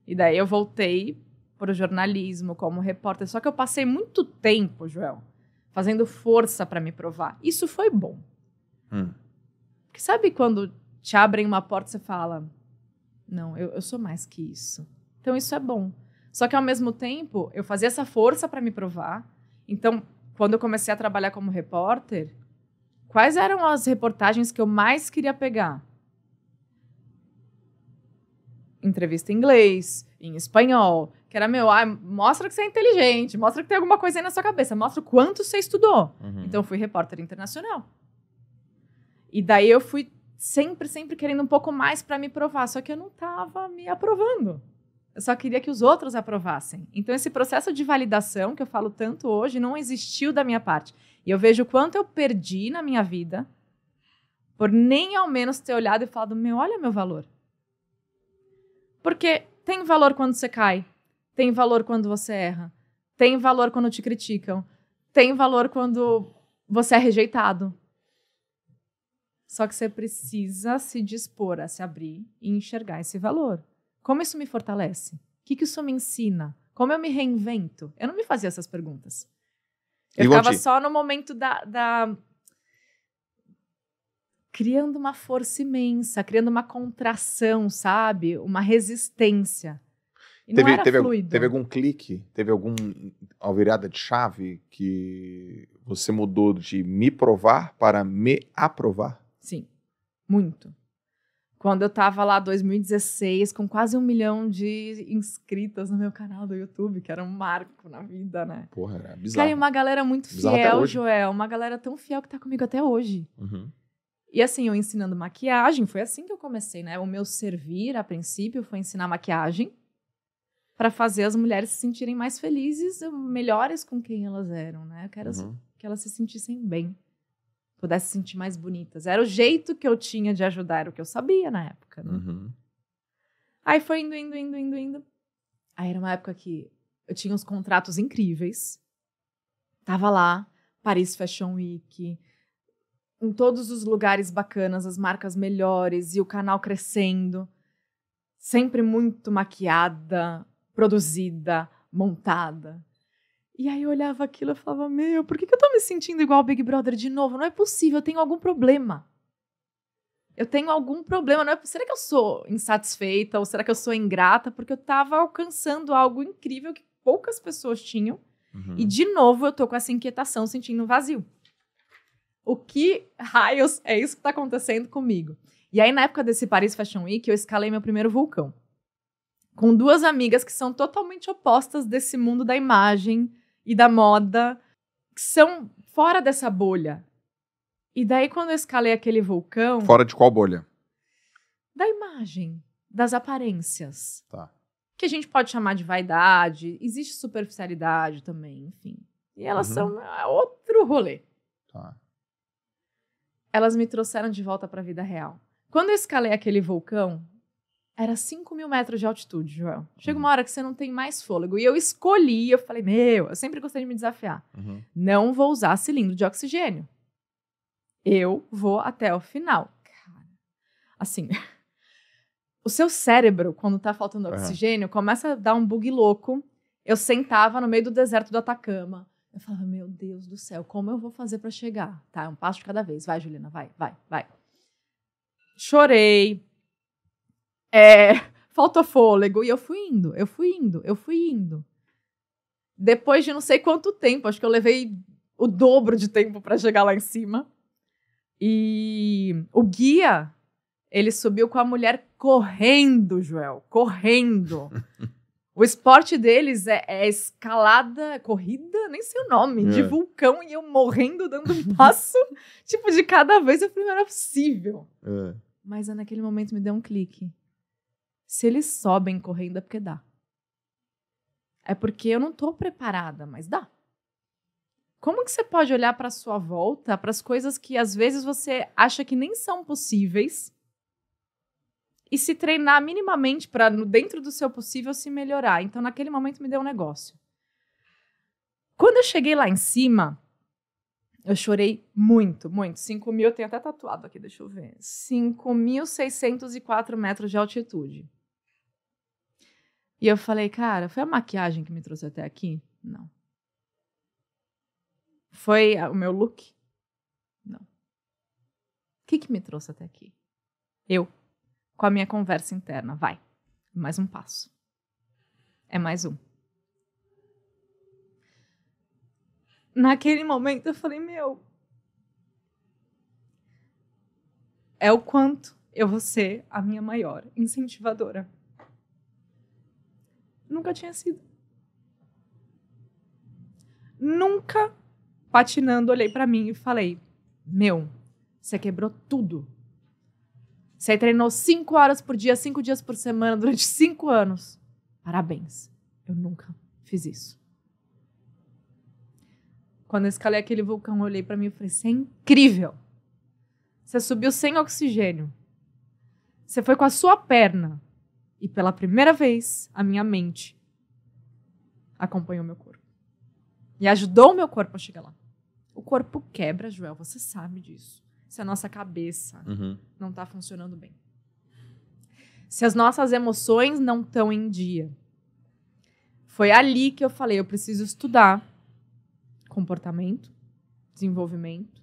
E daí eu voltei pro jornalismo como repórter. Só que eu passei muito tempo, Joel, fazendo força para me provar. Isso foi bom. Hum. Porque sabe quando te abrem uma porta e você fala: Não, eu, eu sou mais que isso. Então isso é bom. Só que ao mesmo tempo, eu fazia essa força para me provar. Então, quando eu comecei a trabalhar como repórter, quais eram as reportagens que eu mais queria pegar? Entrevista em inglês, em espanhol, que era meu, ah, mostra que você é inteligente, mostra que tem alguma coisa aí na sua cabeça, mostra o quanto você estudou. Uhum. Então, eu fui repórter internacional. E daí eu fui sempre, sempre querendo um pouco mais para me provar, só que eu não tava me aprovando. Eu só queria que os outros aprovassem. Então, esse processo de validação que eu falo tanto hoje não existiu da minha parte. E eu vejo o quanto eu perdi na minha vida por nem ao menos ter olhado e falado: meu, olha meu valor. Porque tem valor quando você cai, tem valor quando você erra, tem valor quando te criticam, tem valor quando você é rejeitado, só que você precisa se dispor a se abrir e enxergar esse valor. Como isso me fortalece? O que, que isso me ensina? Como eu me reinvento? Eu não me fazia essas perguntas. Eu estava só no momento da, da, criando uma força imensa, criando uma contração, sabe? Uma resistência. E teve, não era teve, fluido. teve algum clique, teve alguma virada de chave que você mudou de me provar para me aprovar? Sim, muito. Quando eu tava lá 2016, com quase um milhão de inscritas no meu canal do YouTube, que era um marco na vida, né? Porra, era bizarro. Cara, uma galera muito fiel, Joel. Uma galera tão fiel que tá comigo até hoje. Uhum. E assim, eu ensinando maquiagem, foi assim que eu comecei, né? O meu servir, a princípio, foi ensinar maquiagem para fazer as mulheres se sentirem mais felizes, melhores com quem elas eram, né? Eu quero uhum. que elas se sentissem bem pudesse se sentir mais bonitas. Era o jeito que eu tinha de ajudar, era o que eu sabia na época. Né? Uhum. Aí foi indo, indo, indo, indo, indo. Aí era uma época que eu tinha uns contratos incríveis. Tava lá, Paris Fashion Week, em todos os lugares bacanas, as marcas melhores e o canal crescendo. Sempre muito maquiada, produzida, montada. E aí eu olhava aquilo e falava, meu, por que, que eu tô me sentindo igual ao Big Brother de novo? Não é possível, eu tenho algum problema. Eu tenho algum problema, não é? Será que eu sou insatisfeita ou será que eu sou ingrata? Porque eu tava alcançando algo incrível que poucas pessoas tinham. Uhum. E de novo eu tô com essa inquietação, sentindo um vazio. O que raios é isso que tá acontecendo comigo? E aí na época desse Paris Fashion Week, eu escalei meu primeiro vulcão com duas amigas que são totalmente opostas desse mundo da imagem, e da moda, que são fora dessa bolha. E daí, quando eu escalei aquele vulcão. Fora de qual bolha? Da imagem, das aparências. Tá. Que a gente pode chamar de vaidade, existe superficialidade também, enfim. E elas uhum. são é, outro rolê. Tá. Elas me trouxeram de volta para a vida real. Quando eu escalei aquele vulcão, era 5 mil metros de altitude, Joel. Chega hum. uma hora que você não tem mais fôlego. E eu escolhi, eu falei, meu, eu sempre gostei de me desafiar. Uhum. Não vou usar cilindro de oxigênio. Eu vou até o final. Cara, assim, o seu cérebro, quando tá faltando oxigênio, uhum. começa a dar um bug louco. Eu sentava no meio do deserto do Atacama. Eu falava, meu Deus do céu, como eu vou fazer para chegar? Tá, é um passo de cada vez. Vai, Juliana, vai, vai, vai. Chorei, é, falta fôlego. E eu fui indo, eu fui indo, eu fui indo. Depois de não sei quanto tempo, acho que eu levei o dobro de tempo para chegar lá em cima. E o guia, ele subiu com a mulher correndo, Joel, correndo. o esporte deles é, é, escalada, corrida, nem sei o nome, é. de vulcão e eu morrendo dando um passo, tipo, de cada vez. Eu falei, não era possível. É. Mas naquele momento me deu um clique se eles sobem correndo é porque dá. É porque eu não estou preparada, mas dá. Como que você pode olhar para sua volta, para as coisas que às vezes você acha que nem são possíveis e se treinar minimamente para dentro do seu possível se melhorar? Então naquele momento me deu um negócio. Quando eu cheguei lá em cima, eu chorei muito, muito. 5 mil, eu tenho até tatuado aqui, deixa eu ver. 5.604 metros de altitude. E eu falei, cara, foi a maquiagem que me trouxe até aqui? Não. Foi o meu look? Não. O que, que me trouxe até aqui? Eu. Com a minha conversa interna. Vai. Mais um passo. É mais um. Naquele momento eu falei, meu. É o quanto eu vou ser a minha maior incentivadora. Nunca tinha sido. Nunca patinando olhei para mim e falei: Meu, você quebrou tudo. Você treinou cinco horas por dia, cinco dias por semana, durante cinco anos. Parabéns. Eu nunca fiz isso. Quando eu escalei aquele vulcão, eu olhei para mim e falei: Isso é incrível. Você subiu sem oxigênio. Você foi com a sua perna. E pela primeira vez, a minha mente acompanhou meu corpo. E ajudou o meu corpo a chegar lá. O corpo quebra, Joel, você sabe disso. Se a nossa cabeça uhum. não está funcionando bem. Se as nossas emoções não estão em dia. Foi ali que eu falei, eu preciso estudar comportamento, desenvolvimento.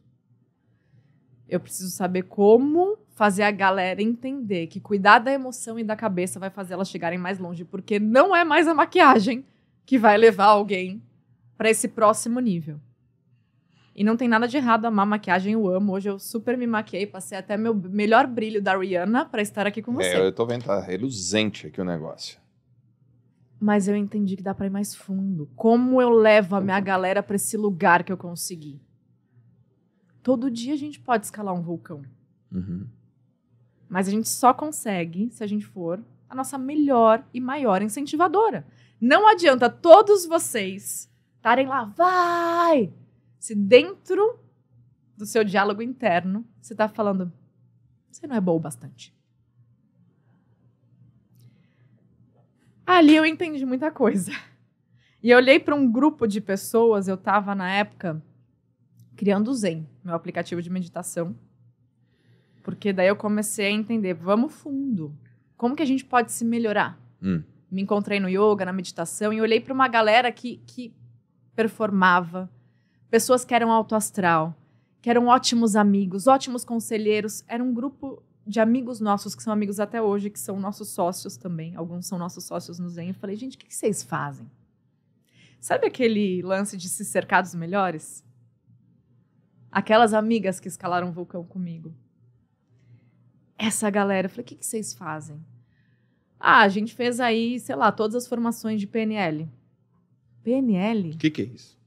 Eu preciso saber como fazer a galera entender que cuidar da emoção e da cabeça vai fazer elas chegarem mais longe, porque não é mais a maquiagem que vai levar alguém para esse próximo nível. E não tem nada de errado amar maquiagem, eu amo. Hoje eu super me maquei, passei até meu melhor brilho da Rihanna para estar aqui com é, você. É, eu tô vendo, tá reluzente aqui o negócio. Mas eu entendi que dá para ir mais fundo. Como eu levo a minha uhum. galera para esse lugar que eu consegui? Todo dia a gente pode escalar um vulcão. Uhum. Mas a gente só consegue se a gente for a nossa melhor e maior incentivadora. Não adianta todos vocês estarem lá, vai! Se dentro do seu diálogo interno você está falando, você não é bom o bastante. Ali eu entendi muita coisa. E eu olhei para um grupo de pessoas, eu estava na época criando o Zen, meu aplicativo de meditação porque daí eu comecei a entender, vamos fundo. Como que a gente pode se melhorar? Hum. Me encontrei no yoga, na meditação, e olhei para uma galera que, que performava, pessoas que eram autoastral que eram ótimos amigos, ótimos conselheiros. Era um grupo de amigos nossos, que são amigos até hoje, que são nossos sócios também. Alguns são nossos sócios no Zen. Eu falei, gente, o que, que vocês fazem? Sabe aquele lance de se cercar dos melhores? Aquelas amigas que escalaram o vulcão comigo essa galera. Eu falei, o que, que vocês fazem? Ah, a gente fez aí, sei lá, todas as formações de PNL. PNL? O que, que é isso?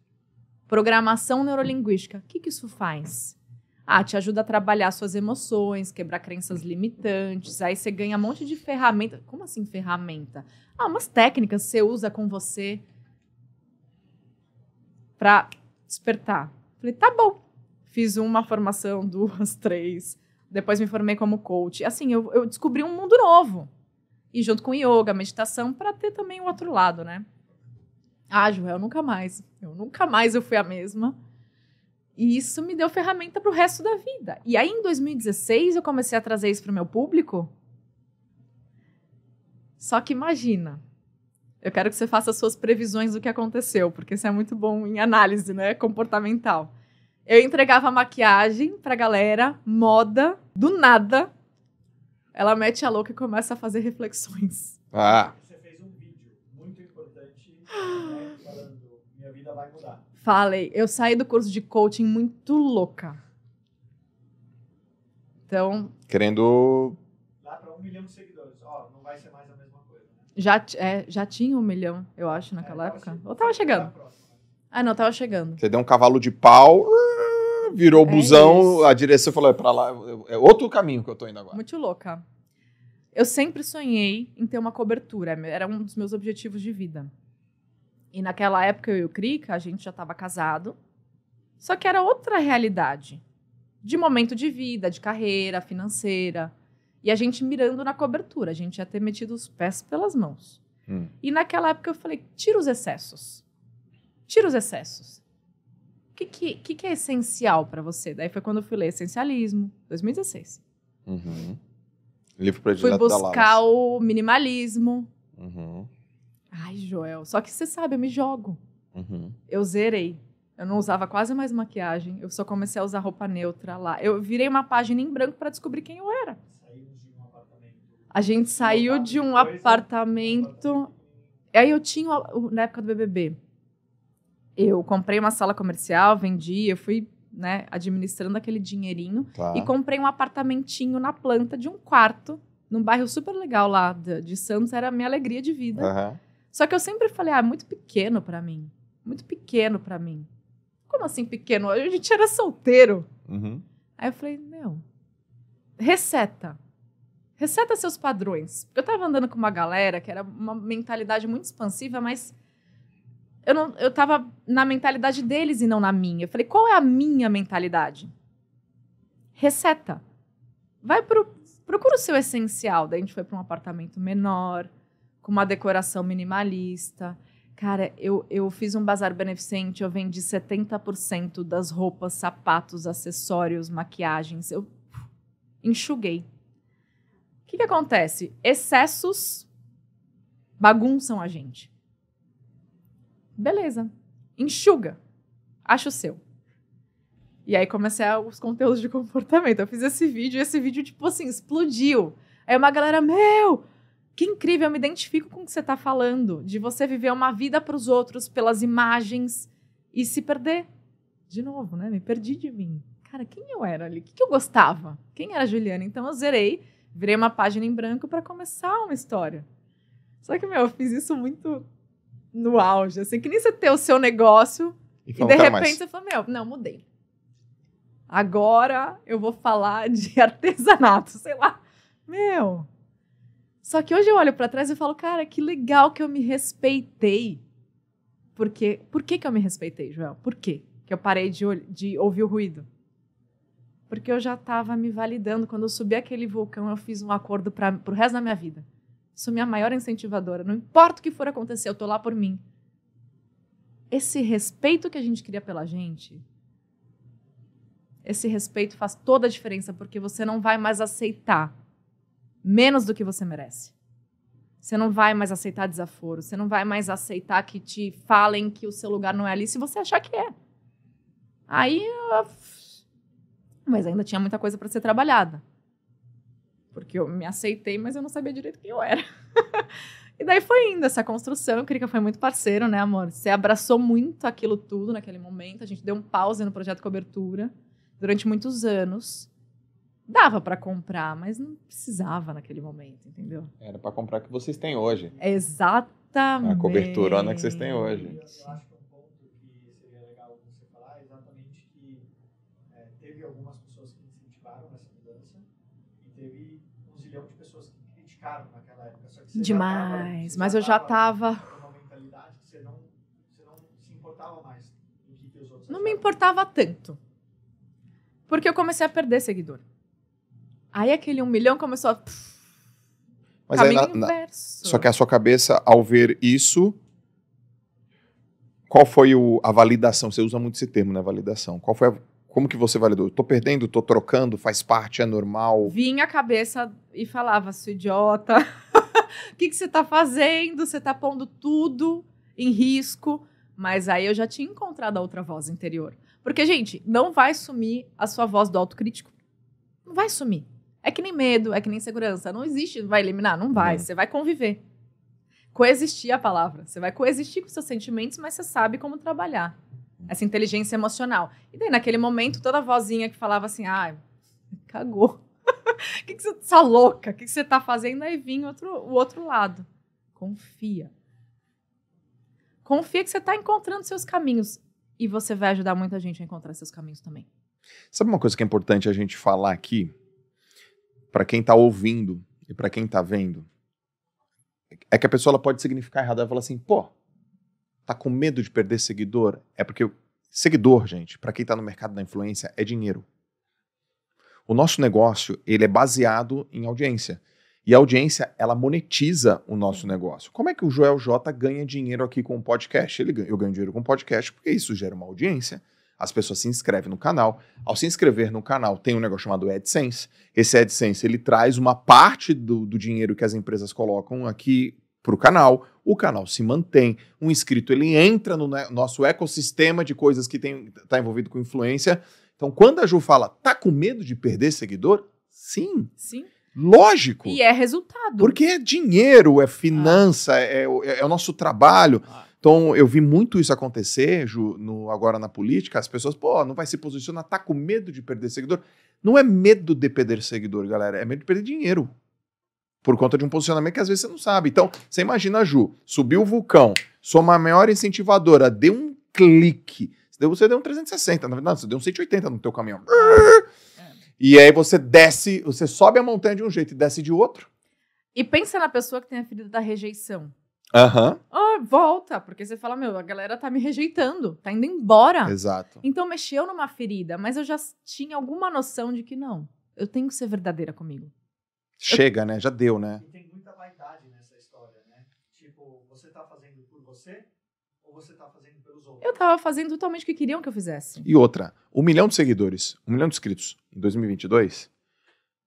Programação neurolinguística. O que, que isso faz? Ah, te ajuda a trabalhar suas emoções, quebrar crenças limitantes. Aí você ganha um monte de ferramenta. Como assim ferramenta? Ah, umas técnicas você usa com você para despertar. Falei, tá bom. Fiz uma formação, duas, três. Depois me formei como coach. Assim, eu, eu descobri um mundo novo. E junto com yoga, meditação, para ter também o outro lado, né? Ah, Joel, nunca mais. Eu nunca mais eu fui a mesma. E isso me deu ferramenta para o resto da vida. E aí, em 2016, eu comecei a trazer isso para o meu público. Só que imagina. Eu quero que você faça suas previsões do que aconteceu, porque isso é muito bom em análise né, comportamental. Eu entregava maquiagem pra galera, moda, do nada. Ela mete a louca e começa a fazer reflexões. Ah. Você fez um vídeo muito importante né, falando Minha vida vai mudar. Falei, eu saí do curso de coaching muito louca. Então. Querendo. Lá pra um milhão de seguidores. Ó, não vai ser mais a mesma coisa. Né? Já, é, já tinha um milhão, eu acho, naquela é, época. Ou tava chegando. Tá ah, não, tava chegando. Você deu um cavalo de pau, uh, virou o é busão, isso. a direção falou: é pra lá, é outro caminho que eu tô indo agora. Muito louca. Eu sempre sonhei em ter uma cobertura, é era um dos meus objetivos de vida. E naquela época eu e o Krika, a gente já estava casado, só que era outra realidade de momento de vida, de carreira, financeira. E a gente mirando na cobertura, a gente ia ter metido os pés pelas mãos. Hum. E naquela época eu falei: tira os excessos. Tira os excessos. O que, que, que é essencial para você? Daí foi quando eu fui ler Essencialismo, 2016. Uhum. Livro predileto Fui buscar o minimalismo. Uhum. Ai, Joel, só que você sabe, eu me jogo. Uhum. Eu zerei. Eu não usava quase mais maquiagem. Eu só comecei a usar roupa neutra lá. Eu virei uma página em branco para descobrir quem eu era. A gente saiu de um apartamento. Aí eu tinha, na época do BBB, eu comprei uma sala comercial, vendi, eu fui né, administrando aquele dinheirinho tá. e comprei um apartamentinho na planta de um quarto, num bairro super legal lá de, de Santos, era a minha alegria de vida. Uhum. Só que eu sempre falei, ah, muito pequeno para mim, muito pequeno para mim. Como assim pequeno? A gente era solteiro. Uhum. Aí eu falei, meu, receta. Receta seus padrões. Eu tava andando com uma galera que era uma mentalidade muito expansiva, mas eu, não, eu tava na mentalidade deles e não na minha. Eu falei, qual é a minha mentalidade? Receta. Vai pro. Procura o seu essencial. Daí a gente foi para um apartamento menor, com uma decoração minimalista. Cara, eu, eu fiz um bazar beneficente, eu vendi 70% das roupas, sapatos, acessórios, maquiagens. Eu enxuguei. O que, que acontece? Excessos bagunçam a gente. Beleza, enxuga, acha o seu. E aí comecei os conteúdos de comportamento. Eu fiz esse vídeo e esse vídeo, tipo assim, explodiu. Aí uma galera, meu, que incrível, eu me identifico com o que você está falando, de você viver uma vida para os outros pelas imagens e se perder. De novo, né? Me perdi de mim. Cara, quem eu era ali? O que, que eu gostava? Quem era a Juliana? Então eu zerei, virei uma página em branco para começar uma história. Só que, meu, eu fiz isso muito no auge, assim, que nem você ter o seu negócio e, e de repente mais. você falou, meu, não, mudei. Agora eu vou falar de artesanato, sei lá. Meu. Só que hoje eu olho para trás e falo, cara, que legal que eu me respeitei. Porque, por que, que eu me respeitei, Joel? Por quê? Que eu parei de, de ouvir o ruído. Porque eu já estava me validando. Quando eu subi aquele vulcão, eu fiz um acordo para o resto da minha vida. Sou minha maior incentivadora. Não importa o que for acontecer, eu tô lá por mim. Esse respeito que a gente cria pela gente, esse respeito faz toda a diferença, porque você não vai mais aceitar menos do que você merece. Você não vai mais aceitar desaforo, você não vai mais aceitar que te falem que o seu lugar não é ali se você achar que é. Aí. Mas ainda tinha muita coisa para ser trabalhada porque eu me aceitei, mas eu não sabia direito quem eu era. e daí foi indo essa construção. O Krika foi muito parceiro, né, amor? Você abraçou muito aquilo tudo naquele momento. A gente deu um pause no projeto Cobertura durante muitos anos. Dava para comprar, mas não precisava naquele momento, entendeu? Era para comprar o que vocês têm hoje. Exatamente. A cobertura que vocês têm hoje. Eu acho Demais. mas eu já estava. Não, me importava tanto. Porque eu comecei a perder seguidor. Aí aquele um milhão começou a. mas aí na, na, só que a sua cabeça, ao ver isso, qual foi o, a validação? Você usa muito esse termo, né? Validação. Qual foi a como que você validou? Tô perdendo, tô trocando, faz parte, é normal? Vinha a cabeça e falava, sou idiota, o que, que você tá fazendo? Você tá pondo tudo em risco. Mas aí eu já tinha encontrado a outra voz interior. Porque, gente, não vai sumir a sua voz do autocrítico. Não vai sumir. É que nem medo, é que nem segurança. Não existe, vai eliminar, não vai. Uhum. Você vai conviver. Coexistir é a palavra. Você vai coexistir com seus sentimentos, mas você sabe como trabalhar essa inteligência emocional. E daí, naquele momento, toda a vozinha que falava assim, ah, cagou. O que, que, você tá louca? O que, que, você tá fazendo? Aí vinha outro, o outro lado. Confia. Confia que você tá encontrando seus caminhos. E você vai ajudar muita gente a encontrar seus caminhos também. Sabe uma coisa que é importante a gente falar aqui? para quem tá ouvindo e para quem tá vendo? É que a pessoa ela pode significar errado. Ela fala assim, pô, Tá com medo de perder seguidor? É porque seguidor, gente, para quem está no mercado da influência, é dinheiro. O nosso negócio ele é baseado em audiência. E a audiência, ela monetiza o nosso negócio. Como é que o Joel J ganha dinheiro aqui com o podcast? Ele, eu ganho dinheiro com o podcast porque isso gera uma audiência. As pessoas se inscrevem no canal. Ao se inscrever no canal, tem um negócio chamado AdSense. Esse AdSense, ele traz uma parte do, do dinheiro que as empresas colocam aqui para o canal o canal se mantém. Um inscrito ele entra no nosso ecossistema de coisas que está envolvido com influência. Então, quando a Ju fala, tá com medo de perder seguidor? Sim. Sim. Lógico. E é resultado. Porque é dinheiro, é finança, ah. é, é, é, o nosso trabalho. Ah. Então, eu vi muito isso acontecer, Ju, no, agora na política. As pessoas, pô, não vai se posicionar, tá com medo de perder seguidor. Não é medo de perder seguidor, galera, é medo de perder dinheiro por conta de um posicionamento que às vezes você não sabe. Então, você imagina Ju, subiu o vulcão, sou uma maior incentivadora, deu um clique, você deu um 360, na verdade, você deu um 180 no teu caminhão. E aí você desce, você sobe a montanha de um jeito e desce de outro. E pensa na pessoa que tem a ferida da rejeição. Aham. Uhum. Oh, volta, porque você fala, meu, a galera tá me rejeitando, tá indo embora. Exato. Então mexeu numa ferida, mas eu já tinha alguma noção de que não, eu tenho que ser verdadeira comigo. Chega, né? Já deu, né? E tem muita vaidade nessa história, né? Tipo, você tá fazendo por você ou você tá fazendo pelos outros? Eu tava fazendo totalmente o que queriam que eu fizesse. E outra, um milhão de seguidores, um milhão de inscritos em 2022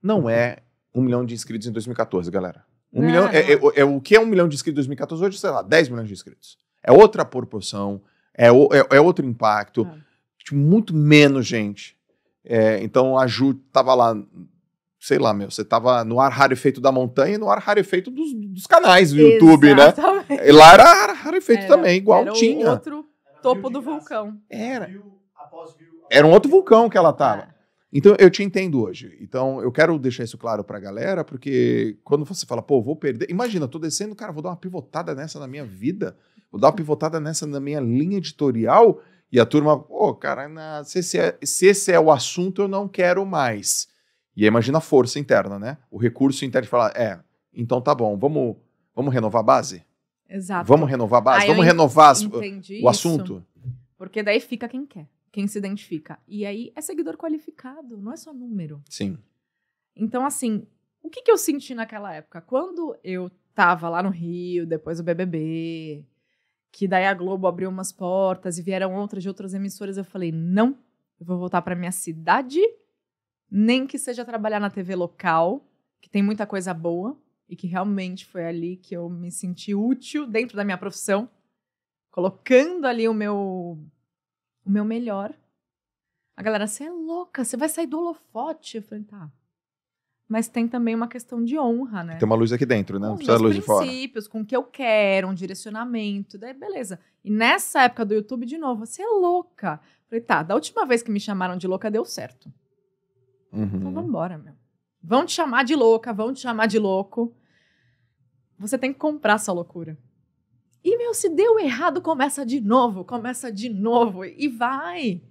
não é um milhão de inscritos em 2014, galera. Um milhão não. É, é, é, é, o que é um milhão de inscritos em 2014 hoje, sei lá, 10 milhões de inscritos. É outra proporção, é, o, é, é, outro impacto, ah. Tipo, muito menos gente. É, então a Ju estava lá sei lá, meu, você tava no ar rarefeito da montanha e no ar rarefeito dos, dos canais do YouTube, né? E lá era ar rarefeito era, também, igual era tinha. Era outro topo do vulcão. Era. Era um outro vulcão que ela tava. É. Então, eu te entendo hoje. Então, eu quero deixar isso claro pra galera, porque quando você fala, pô, vou perder... Imagina, tô descendo, cara, vou dar uma pivotada nessa na minha vida, vou dar uma pivotada nessa na minha linha editorial, e a turma, pô, cara, na, se, esse é, se esse é o assunto, eu não quero mais e aí imagina a força interna, né? O recurso interno de falar, é, então tá bom, vamos, vamos renovar a base? Exato. Vamos renovar a base? vamos renovar as, o assunto? porque daí fica quem quer, quem se identifica. E aí é seguidor qualificado, não é só número. Sim. Então, assim, o que, que eu senti naquela época? Quando eu tava lá no Rio, depois do BBB, que daí a Globo abriu umas portas e vieram outras de outras emissoras, eu falei, não, eu vou voltar para minha cidade nem que seja trabalhar na TV local, que tem muita coisa boa e que realmente foi ali que eu me senti útil dentro da minha profissão, colocando ali o meu o meu melhor. A galera, você é louca, você vai sair do holofote. Eu falei, tá. Mas tem também uma questão de honra, né? Tem uma luz aqui dentro, né? Não precisa luz de fora. princípios, com o que eu quero, um direcionamento, daí beleza. E nessa época do YouTube, de novo, você é louca. Eu falei, tá, da última vez que me chamaram de louca, deu certo. Então, uhum. Então vambora, meu. Vão te chamar de louca, vão te chamar de louco. Você tem que comprar essa loucura. E, meu, se deu errado, começa de novo, começa de novo e vai.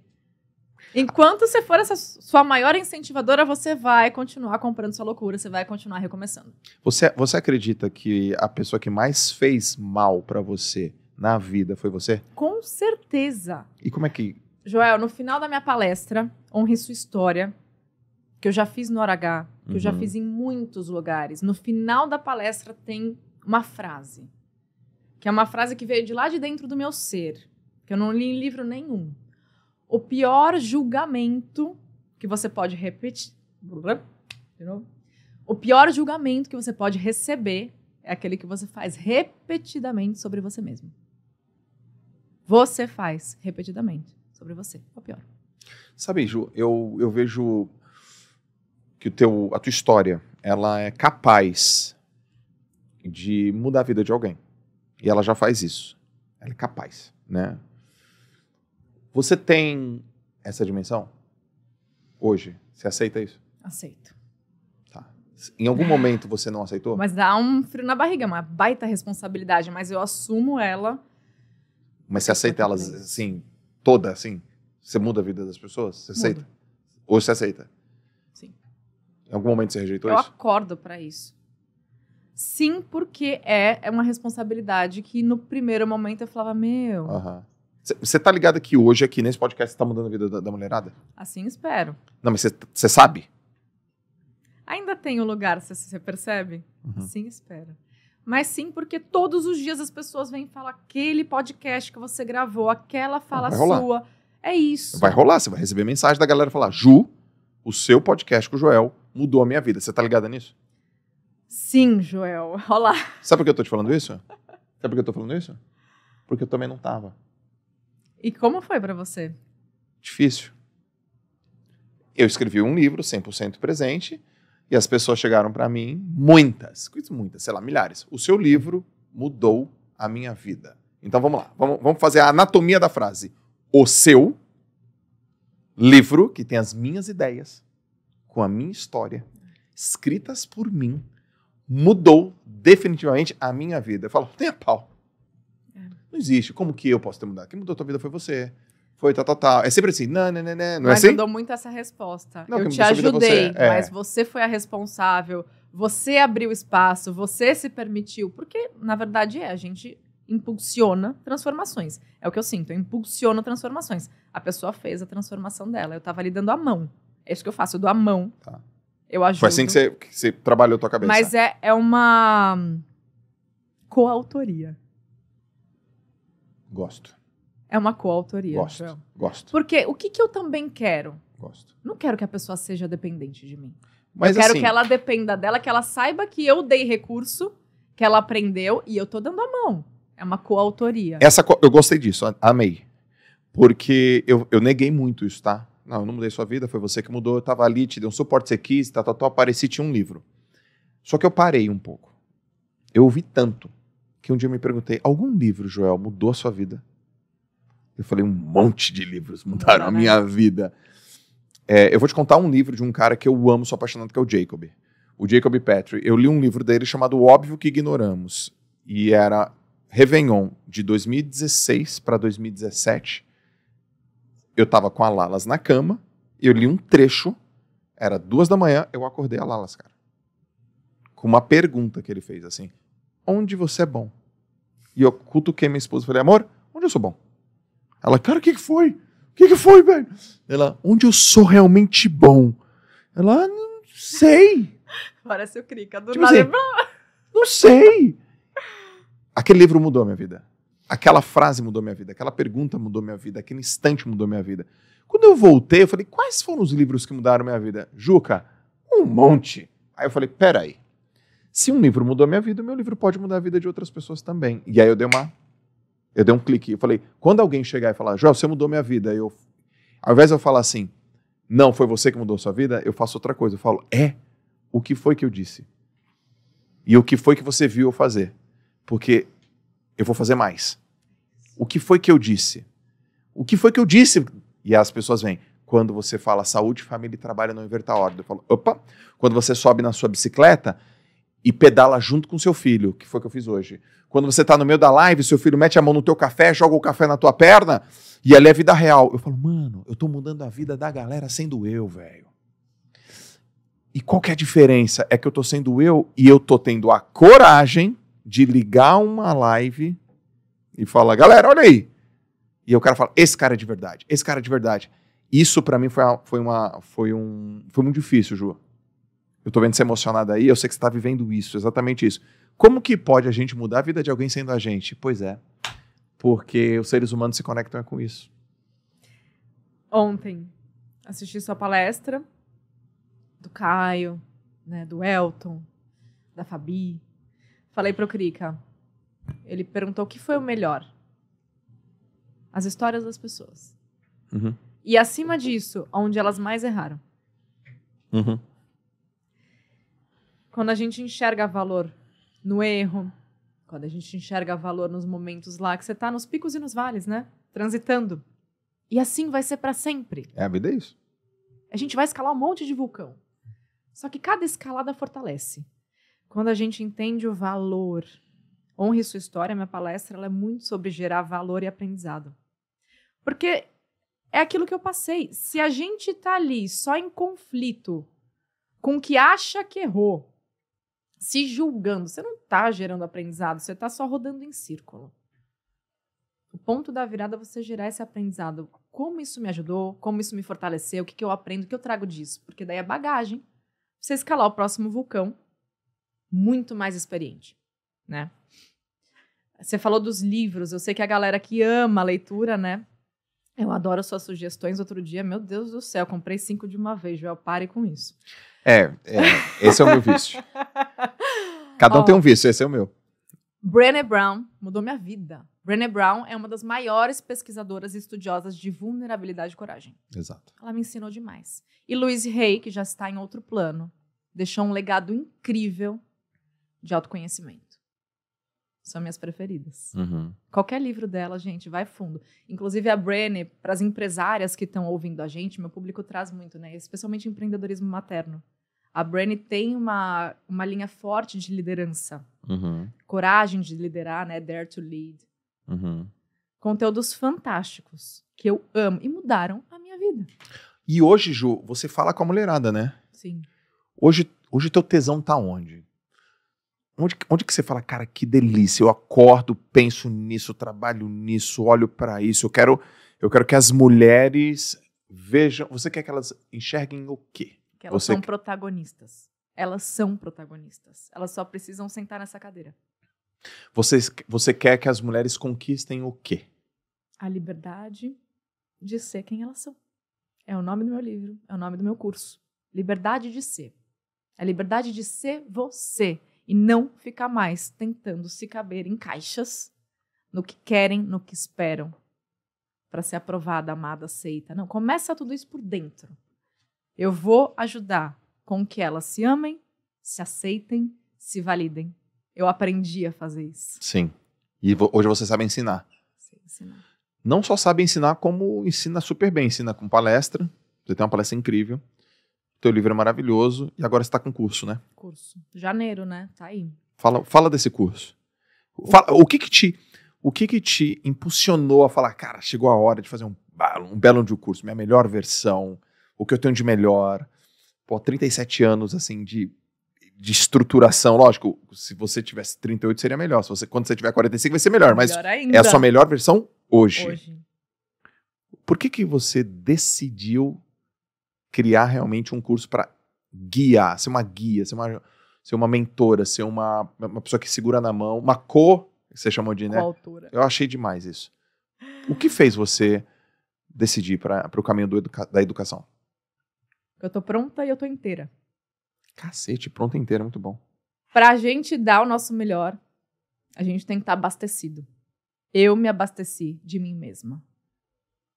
Enquanto você for essa sua maior incentivadora, você vai continuar comprando sua loucura, você vai continuar recomeçando. Você, você acredita que a pessoa que mais fez mal para você na vida foi você? Com certeza. E como é que. Joel, no final da minha palestra, honre sua história, que eu já fiz no Aragá, que uhum. eu já uhum. fiz em muitos lugares. No final da palestra tem uma frase, que é uma frase que veio de lá de dentro do meu ser, que eu não li em livro nenhum. O pior julgamento que você pode repetir. De novo. O pior julgamento que você pode receber é aquele que você faz repetidamente sobre você mesmo. Você faz repetidamente sobre você. É o pior. Sabe, Ju, eu, eu vejo que o teu, a tua história ela é capaz de mudar a vida de alguém. E ela já faz isso. Ela é capaz, né? Você tem essa dimensão hoje? Você aceita isso? Aceito. Tá. Em algum momento você não aceitou? Mas dá um frio na barriga, uma baita responsabilidade, mas eu assumo ela. Mas você aceita elas assim, toda assim? Você muda a vida das pessoas? Você aceita? Mudo. Ou você aceita? Em algum momento você rejeitou eu isso? Eu acordo para isso. Sim, porque é, é uma responsabilidade que no primeiro momento eu falava, meu. Você tá ligado que hoje, aqui nesse podcast, você tá mudando a vida da, da mulherada? Assim espero. Não, mas você sabe? Ainda tem o um lugar, você percebe? Uhum. Sim, espero. Mas sim, porque todos os dias as pessoas vêm e falam aquele podcast que você gravou, aquela fala sua. É isso. Vai rolar, você vai receber mensagem da galera falar: Ju, o seu podcast com o Joel mudou a minha vida. Você tá ligada nisso? Sim, Joel. Olá. Sabe por que eu tô te falando isso? Sabe por que eu tô falando isso? Porque eu também não tava. E como foi para você? Difícil. Eu escrevi um livro 100% presente e as pessoas chegaram para mim, muitas, muitas, sei lá, milhares. O seu livro mudou a minha vida. Então vamos lá, vamos, vamos fazer a anatomia da frase. O seu livro, que tem as minhas ideias, com a minha história, escritas por mim, mudou definitivamente a minha vida. Eu falo, tem a pau. É. Não existe. Como que eu posso ter mudado? Quem mudou a tua vida foi você. Foi tal, tá, tal, tá, tal. Tá. É sempre assim, não, não, não, não. não é mas é assim? mudou muito essa resposta. Não, eu te ajudei, você. É. mas você foi a responsável. Você abriu espaço, você se permitiu. Porque, na verdade, é, a gente impulsiona transformações. É o que eu sinto, eu impulsiono transformações. A pessoa fez a transformação dela, eu estava lhe dando a mão. É isso que eu faço, eu dou a mão. Tá. Eu ajudo. Foi assim que você, que você trabalhou tua cabeça. Mas é, é uma hum, coautoria. Gosto. É uma coautoria. Gosto, gosto. Porque o que, que eu também quero? Gosto. Não quero que a pessoa seja dependente de mim. Mas eu quero assim, que ela dependa dela, que ela saiba que eu dei recurso, que ela aprendeu e eu tô dando a mão. É uma coautoria. Essa co eu gostei disso, amei. Porque eu, eu neguei muito isso, tá? Não, eu não mudei sua vida, foi você que mudou. Eu estava ali, te dei um suporte, você quis, tal, tá, tal, tá, tal. Tá, apareci, tinha um livro. Só que eu parei um pouco. Eu ouvi tanto que um dia eu me perguntei: algum livro, Joel, mudou a sua vida? Eu falei: um monte de livros mudaram a minha vida. É, eu vou te contar um livro de um cara que eu amo, sou apaixonado, que é o Jacob. O Jacob Petrie. Eu li um livro dele chamado Óbvio que Ignoramos. E era Réveillon, de 2016 para 2017 eu tava com a Lalas na cama, eu li um trecho, era duas da manhã, eu acordei a Lalas, cara. Com uma pergunta que ele fez, assim, onde você é bom? E eu cutuquei minha esposa e falei, amor, onde eu sou bom? Ela, cara, o que, que foi? O que, que foi, velho? Ela, onde eu sou realmente bom? Ela, ah, não sei. Parece o Crica, do tipo assim, nada. Assim, não sei. Aquele livro mudou a minha vida aquela frase mudou minha vida, aquela pergunta mudou minha vida, aquele instante mudou minha vida. Quando eu voltei, eu falei, quais foram os livros que mudaram minha vida? Juca, um monte. Aí eu falei, peraí, se um livro mudou minha vida, o meu livro pode mudar a vida de outras pessoas também. E aí eu dei uma, eu dei um clique, eu falei, quando alguém chegar e falar, Joel, você mudou minha vida, eu, ao invés de eu falar assim, não, foi você que mudou sua vida, eu faço outra coisa, eu falo, é, o que foi que eu disse? E o que foi que você viu eu fazer? Porque eu vou fazer mais. O que foi que eu disse? O que foi que eu disse? E as pessoas vêm. Quando você fala saúde, família e trabalho, não inverta a ordem. Eu falo, opa. Quando você sobe na sua bicicleta e pedala junto com seu filho, que foi o que eu fiz hoje. Quando você está no meio da live, seu filho mete a mão no teu café, joga o café na tua perna e ali é a vida real. Eu falo, mano, eu estou mudando a vida da galera sendo eu, velho. E qual que é a diferença? É que eu estou sendo eu e eu estou tendo a coragem de ligar uma live e falar, galera, olha aí. E o cara fala, esse cara é de verdade, esse cara é de verdade. Isso para mim foi, foi, uma, foi, um, foi muito difícil, Ju. Eu tô vendo você emocionada aí, eu sei que você tá vivendo isso, exatamente isso. Como que pode a gente mudar a vida de alguém sendo a gente? Pois é, porque os seres humanos se conectam com isso. Ontem, assisti sua palestra do Caio, né, do Elton, da Fabi, Falei pro Krika. Ele perguntou o que foi o melhor. As histórias das pessoas. Uhum. E acima disso, onde elas mais erraram. Uhum. Quando a gente enxerga valor no erro, quando a gente enxerga valor nos momentos lá que você tá nos picos e nos vales, né? Transitando. E assim vai ser para sempre. É, a vida é isso. A gente vai escalar um monte de vulcão. Só que cada escalada fortalece. Quando a gente entende o valor, honre sua história, minha palestra é muito sobre gerar valor e aprendizado. Porque é aquilo que eu passei. Se a gente está ali só em conflito com o que acha que errou, se julgando, você não está gerando aprendizado, você está só rodando em círculo. O ponto da virada é você gerar esse aprendizado. Como isso me ajudou, como isso me fortaleceu, o que, que eu aprendo, o que eu trago disso. Porque daí é bagagem. você escalar o próximo vulcão muito mais experiente, né? Você falou dos livros, eu sei que a galera que ama a leitura, né? Eu adoro suas sugestões. Outro dia, meu Deus do céu, comprei cinco de uma vez, Joel, pare com isso. É, é esse é o meu vício. Cada um oh, tem um vício, esse é o meu. Brené Brown mudou minha vida. Brené Brown é uma das maiores pesquisadoras e estudiosas de vulnerabilidade e coragem. Exato. Ela me ensinou demais. E Louise Hay, que já está em outro plano, deixou um legado incrível de autoconhecimento. São minhas preferidas. Uhum. Qualquer livro dela, gente, vai fundo. Inclusive a Brené, para as empresárias que estão ouvindo a gente, meu público traz muito, né? Especialmente empreendedorismo materno. A Brené tem uma, uma linha forte de liderança. Uhum. Coragem de liderar, né? Dare to lead. Uhum. Conteúdos fantásticos, que eu amo. E mudaram a minha vida. E hoje, Ju, você fala com a mulherada, né? Sim. Hoje, hoje teu tesão tá onde? Onde, onde que você fala, cara, que delícia, eu acordo, penso nisso, trabalho nisso, olho para isso, eu quero, eu quero que as mulheres vejam, você quer que elas enxerguem o quê? Que elas você... são protagonistas. Elas são protagonistas. Elas só precisam sentar nessa cadeira. Você, você quer que as mulheres conquistem o quê? A liberdade de ser quem elas são. É o nome do meu livro, é o nome do meu curso. Liberdade de ser. É liberdade de ser você e não ficar mais tentando se caber em caixas no que querem, no que esperam para ser aprovada, amada, aceita. Não, começa tudo isso por dentro. Eu vou ajudar com que elas se amem, se aceitem, se validem. Eu aprendi a fazer isso. Sim. E hoje você sabe ensinar. Sim, ensinar. Não só sabe ensinar, como ensina super bem. Ensina com palestra. Você tem uma palestra incrível. Teu livro é maravilhoso e agora está com curso, né? Curso. Janeiro, né? Tá aí. Fala, fala desse curso. Fala, o que que te o que que te impulsionou a falar, cara, chegou a hora de fazer um, um belo de um curso, minha melhor versão, o que eu tenho de melhor. Pô, 37 anos assim de de estruturação, lógico, se você tivesse 38 seria melhor, se você quando você tiver 45 vai ser melhor, mas melhor é a sua melhor versão hoje. hoje. Por que que você decidiu criar realmente um curso para guiar, ser uma guia, ser uma, ser uma mentora, ser uma, uma pessoa que segura na mão, uma co, que você chamou de, né? Coautora. Eu achei demais isso. O que fez você decidir para o caminho educa da educação? Eu tô pronta e eu tô inteira. Cacete, pronta inteira, muito bom. Pra gente dar o nosso melhor, a gente tem que estar tá abastecido. Eu me abasteci de mim mesma.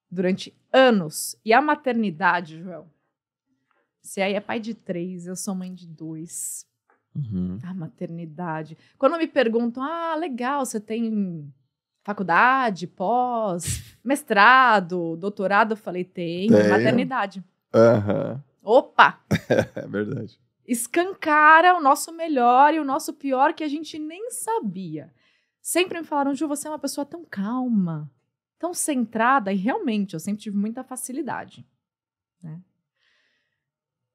Durante anos. E a maternidade, Joel, você aí é pai de três, eu sou mãe de dois. Uhum. A maternidade. Quando me perguntam, ah, legal, você tem faculdade, pós, mestrado, doutorado, eu falei, tem, maternidade. Uhum. Opa! é verdade. Escancara o nosso melhor e o nosso pior que a gente nem sabia. Sempre me falaram, Ju, você é uma pessoa tão calma, tão centrada, e realmente eu sempre tive muita facilidade. Né?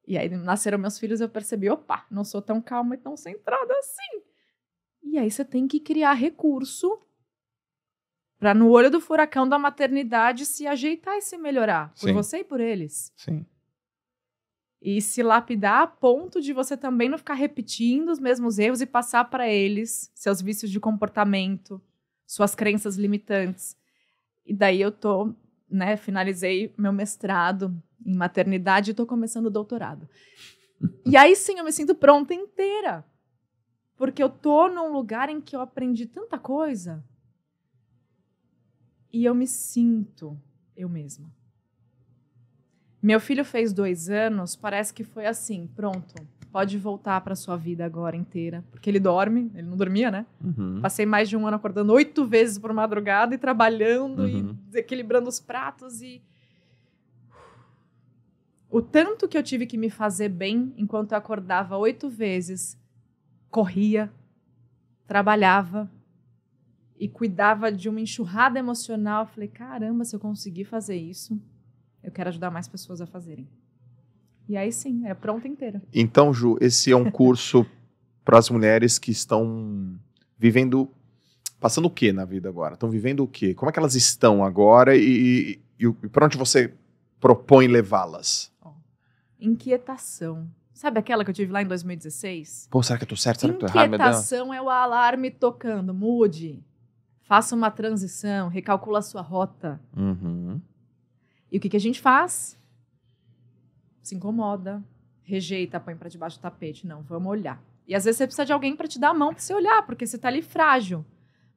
E aí nasceram meus filhos, eu percebi, opa, não sou tão calma e tão centrada assim. E aí você tem que criar recurso para no olho do furacão da maternidade se ajeitar e se melhorar por você e por eles. Sim. E se lapidar a ponto de você também não ficar repetindo os mesmos erros e passar para eles seus vícios de comportamento, suas crenças limitantes. E daí eu tô né, finalizei meu mestrado em maternidade e estou começando o doutorado. E aí sim eu me sinto pronta inteira. Porque eu tô num lugar em que eu aprendi tanta coisa. E eu me sinto eu mesma. Meu filho fez dois anos, parece que foi assim, pronto. Pode voltar para sua vida agora inteira. Porque ele dorme, ele não dormia, né? Uhum. Passei mais de um ano acordando oito vezes por madrugada e trabalhando uhum. e equilibrando os pratos e. O tanto que eu tive que me fazer bem enquanto eu acordava oito vezes, corria, trabalhava e cuidava de uma enxurrada emocional. Eu falei, caramba, se eu conseguir fazer isso, eu quero ajudar mais pessoas a fazerem. E aí sim, é pronta inteira. Então, Ju, esse é um curso para as mulheres que estão vivendo. Passando o que na vida agora? Estão vivendo o quê? Como é que elas estão agora e, e, e para onde você propõe levá-las? inquietação. Sabe aquela que eu tive lá em 2016? Pô, será que eu tô certo? Será que eu tô errado? Inquietação é o alarme tocando. Mude. Faça uma transição. Recalcula a sua rota. Uhum. E o que, que a gente faz? Se incomoda, rejeita, põe para debaixo do tapete. Não, vamos olhar. E às vezes você precisa de alguém para te dar a mão para você olhar, porque você está ali frágil.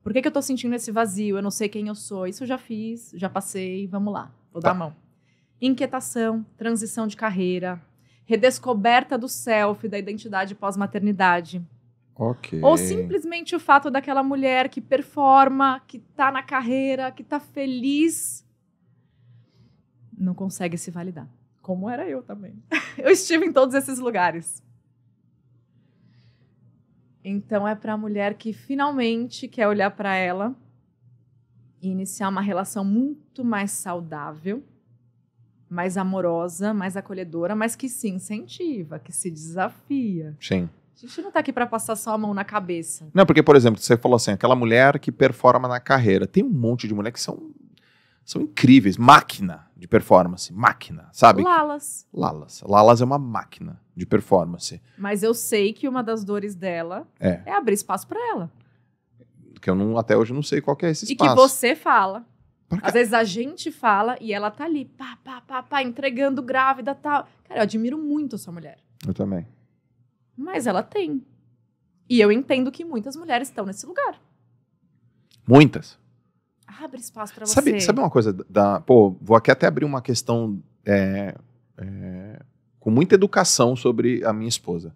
Por que, que eu estou sentindo esse vazio? Eu não sei quem eu sou. Isso eu já fiz, já passei, vamos lá, vou tá. dar a mão. Inquietação, transição de carreira, redescoberta do self, da identidade pós-maternidade. ok Ou simplesmente o fato daquela mulher que performa, que está na carreira, que está feliz, não consegue se validar. Como era eu também. eu estive em todos esses lugares. Então é para a mulher que finalmente quer olhar para ela e iniciar uma relação muito mais saudável, mais amorosa, mais acolhedora, mas que se incentiva, que se desafia. Sim. A gente não está aqui para passar só a mão na cabeça. Não, porque, por exemplo, você falou assim, aquela mulher que performa na carreira. Tem um monte de mulher que são são incríveis. Máquina de performance. Máquina, sabe? Lalas. Lalas. Lalas é uma máquina de performance. Mas eu sei que uma das dores dela é, é abrir espaço para ela. Que eu não, até hoje não sei qual é esse espaço. E que você fala. Às vezes a gente fala e ela tá ali, pá, pá, pá, pá, entregando grávida tal. Cara, eu admiro muito essa mulher. Eu também. Mas ela tem. E eu entendo que muitas mulheres estão nesse lugar. Muitas. Abre espaço para você. Sabe, sabe uma coisa? Da, pô, vou aqui até abrir uma questão é, é, com muita educação sobre a minha esposa.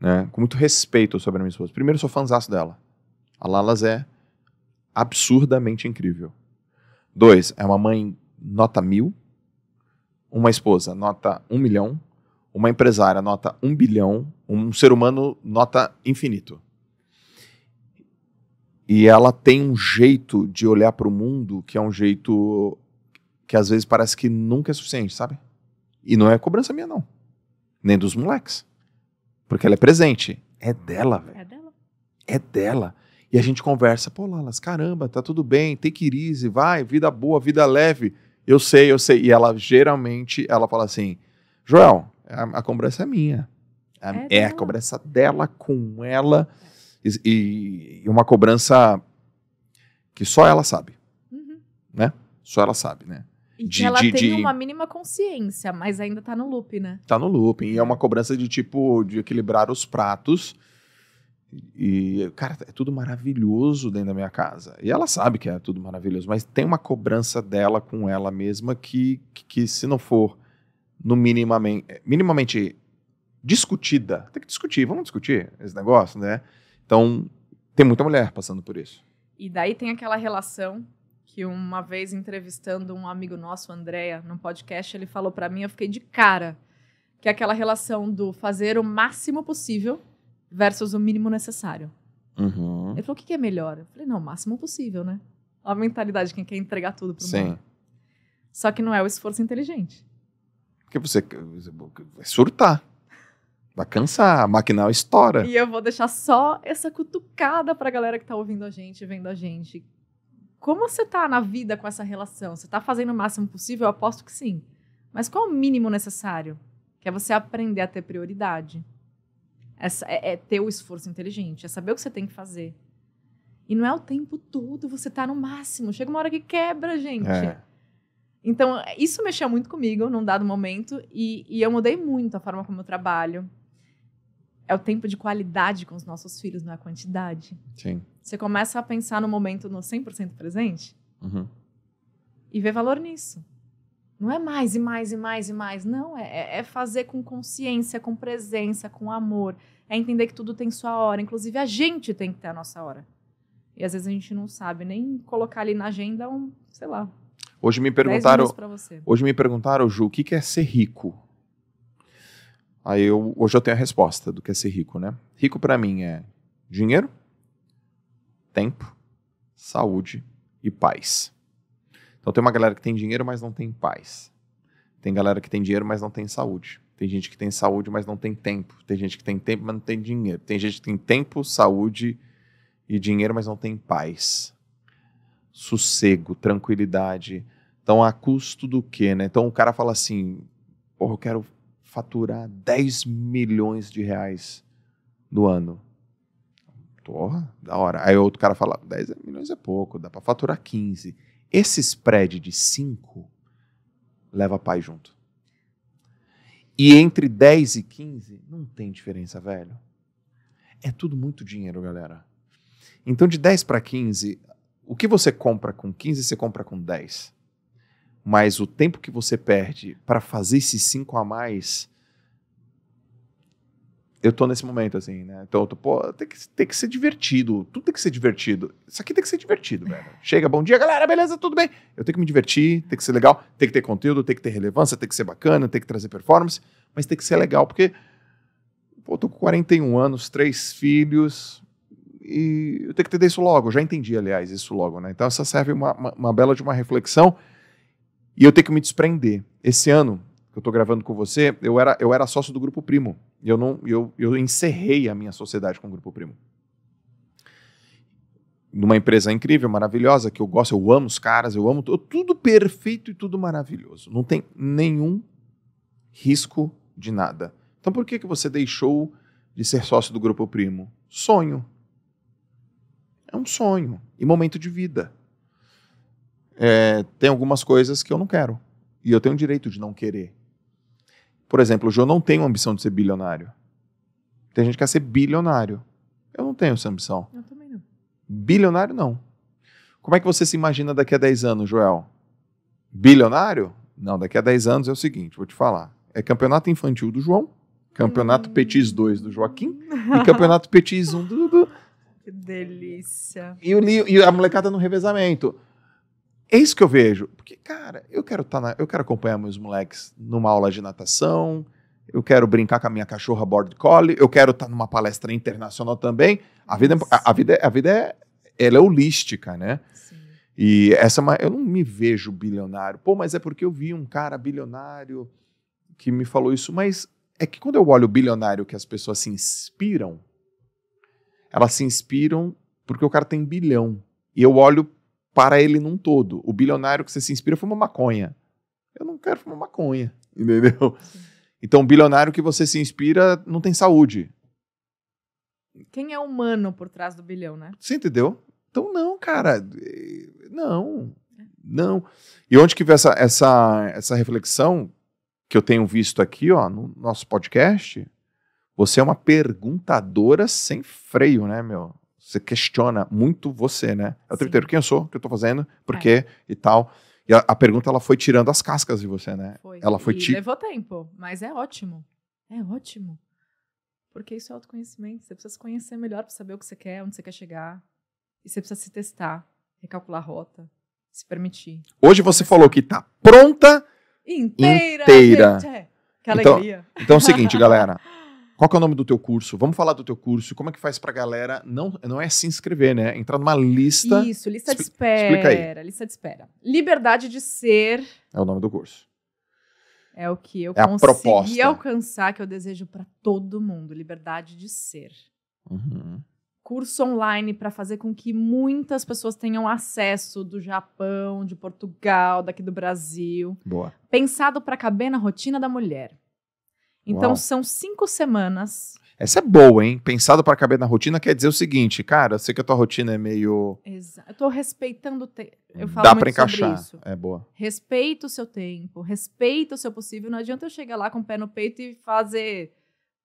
Né? Com muito respeito sobre a minha esposa. Primeiro, sou fãzaço dela. A Lalas é absurdamente incrível. Dois, é uma mãe nota mil, uma esposa nota um milhão, uma empresária nota um bilhão, um ser humano nota infinito. E ela tem um jeito de olhar para o mundo que é um jeito que às vezes parece que nunca é suficiente, sabe? E não é cobrança minha, não. Nem dos moleques. Porque ela é presente. É dela, velho. É dela. É dela. E a gente conversa, pô, Lalas, caramba, tá tudo bem, take it easy, vai, vida boa, vida leve. Eu sei, eu sei. E ela geralmente, ela fala assim, Joel, a, a cobrança é minha. A, é, é a cobrança dela com ela. É e, e uma cobrança que só ela sabe, uhum. né? Só ela sabe, né? E de, ela de, tem de... uma mínima consciência, mas ainda tá no loop, né? Tá no loop. E é uma cobrança de tipo, de equilibrar os pratos. E, cara, é tudo maravilhoso dentro da minha casa. E ela sabe que é tudo maravilhoso, mas tem uma cobrança dela com ela mesma que, que, que se não for no minimamente, minimamente discutida, tem que discutir, vamos discutir esse negócio, né? Então, tem muita mulher passando por isso. E daí tem aquela relação que uma vez entrevistando um amigo nosso, Andréa, num podcast, ele falou para mim, eu fiquei de cara, que é aquela relação do fazer o máximo possível versus o mínimo necessário. Uhum. Ele falou, o que, é melhor? Eu falei, não, o máximo possível, né? A mentalidade de quem quer entregar tudo pro Sim. mundo. Só que não é o esforço inteligente. Porque você vai é surtar. Vai cansar, a maquinal estoura. E eu vou deixar só essa cutucada pra galera que tá ouvindo a gente, vendo a gente. Como você tá na vida com essa relação? Você tá fazendo o máximo possível? Eu aposto que sim. Mas qual é o mínimo necessário? Que é você aprender a ter prioridade. Essa, é, é ter o esforço inteligente, é saber o que você tem que fazer. E não é o tempo todo, você tá no máximo. Chega uma hora que quebra, gente. É. Então, isso mexeu muito comigo num dado momento e, e eu mudei muito a forma como eu trabalho é o tempo de qualidade com os nossos filhos, não é a quantidade. Sim. Você começa a pensar no momento no 100% presente uhum. e ver valor nisso. Não é mais e mais e mais e mais. Não, é, é, é fazer com consciência, com presença, com amor. É entender que tudo tem sua hora. Inclusive, a gente tem que ter a nossa hora. E às vezes a gente não sabe nem colocar ali na agenda um, sei lá. Hoje me perguntaram. Hoje me perguntaram, Ju, o que é ser rico? Aí eu, hoje eu tenho a resposta do que é ser rico, né? Rico para mim é dinheiro, tempo, saúde e paz. Então tem uma galera que tem dinheiro, mas não tem paz. Tem galera que tem dinheiro, mas não tem saúde. Tem gente que tem saúde, mas não tem tempo. Tem gente que tem tempo, mas não tem dinheiro. Tem gente que tem tempo, saúde e dinheiro, mas não tem paz. Sossego, tranquilidade. Então, a custo do quê, né? Então o cara fala assim: Porra, eu quero faturar 10 milhões de reais no ano. Porra, da hora. Aí outro cara fala, 10 milhões é pouco, dá para faturar 15. Esse spread de 5 leva pai junto. E entre 10 e 15 não tem diferença, velho. É tudo muito dinheiro, galera. Então de 10 para 15, o que você compra com 15, você compra com 10 mas o tempo que você perde para fazer esses cinco a mais. Eu tô nesse momento, assim, né? Então, tô, pô, tem que, tem que ser divertido. Tudo tem que ser divertido. Isso aqui tem que ser divertido, velho. Chega, bom dia, galera, beleza, tudo bem? Eu tenho que me divertir, tem que ser legal, tem que ter conteúdo, tem que ter relevância, tem que ser bacana, tem que trazer performance, mas tem que ser legal, porque, pô, tô com 41 anos, três filhos, e eu tenho que entender isso logo. Eu já entendi, aliás, isso logo, né? Então, essa serve uma, uma, uma bela de uma reflexão e eu tenho que me desprender. Esse ano que eu estou gravando com você, eu era, eu era sócio do Grupo Primo. Eu não eu, eu encerrei a minha sociedade com o Grupo Primo. Numa empresa incrível, maravilhosa, que eu gosto, eu amo os caras, eu amo tudo perfeito e tudo maravilhoso. Não tem nenhum risco de nada. Então por que, que você deixou de ser sócio do Grupo Primo? Sonho. É um sonho e momento de vida é, tem algumas coisas que eu não quero. E eu tenho o direito de não querer. Por exemplo, o eu não tenho ambição de ser bilionário. Tem gente que quer ser bilionário. Eu não tenho essa ambição. Eu também não. Bilionário, não. Como é que você se imagina daqui a 10 anos, Joel? Bilionário? Não, daqui a 10 anos é o seguinte, vou te falar. É campeonato infantil do João, campeonato hum. Petis 2 do Joaquim e campeonato Petis 1 do, do... Que delícia. E, o, e a molecada no revezamento. É isso que eu vejo. Porque, cara, eu quero tá na, eu quero acompanhar meus moleques numa aula de natação, eu quero brincar com a minha cachorra board collie, eu quero estar tá numa palestra internacional também. A vida, é a, a, vida, é, a vida é, ela é holística, né? Sim. E essa é eu não me vejo bilionário. Pô, mas é porque eu vi um cara bilionário que me falou isso, mas é que quando eu olho o bilionário que as pessoas se inspiram, elas se inspiram porque o cara tem bilhão. E eu olho para ele num todo. O bilionário que você se inspira fuma maconha. Eu não quero fumar maconha, entendeu? Então, o bilionário que você se inspira não tem saúde. Quem é humano por trás do bilhão, né? Você entendeu? Então, não, cara. Eh, não. É. Não. E onde que vem essa, essa, essa reflexão que eu tenho visto aqui, ó, no nosso podcast? Você é uma perguntadora sem freio, né, meu? você questiona muito você, né? É o tempo inteiro, quem eu sou, o que eu tô fazendo, por é. quê e tal. E a, a, pergunta, ela foi tirando as cascas de você, né? Foi. Ela foi e te... levou tempo, mas é ótimo. É ótimo. Porque isso é autoconhecimento. Você precisa se conhecer melhor para saber o que você quer, onde você quer chegar. E você precisa se testar, recalcular a rota, se permitir. Hoje você falou que tá pronta inteira. inteira. É. Que então, alegria. Então, então é o seguinte, galera. Qual que é o nome do teu curso? Vamos falar do teu curso. Como é que faz pra galera? Não, não é se inscrever, né? Entrar numa lista. Isso, lista de espera. Explica aí. Lista de espera. Liberdade de ser. É o nome do curso. É o que eu é consegui alcançar, que eu desejo para todo mundo. Liberdade de ser. Uhum. Curso online para fazer com que muitas pessoas tenham acesso do Japão, de Portugal, daqui do Brasil. Boa. Pensado para caber na rotina da mulher. Então Uau. são cinco semanas. Essa é boa, hein? Pensado para caber na rotina quer dizer o seguinte, cara, eu sei que a tua rotina é meio. Exato. Eu tô respeitando o tempo. Hum, dá para encaixar. Sobre isso. É boa. Respeita o seu tempo, respeita o seu possível. Não adianta eu chegar lá com o pé no peito e fazer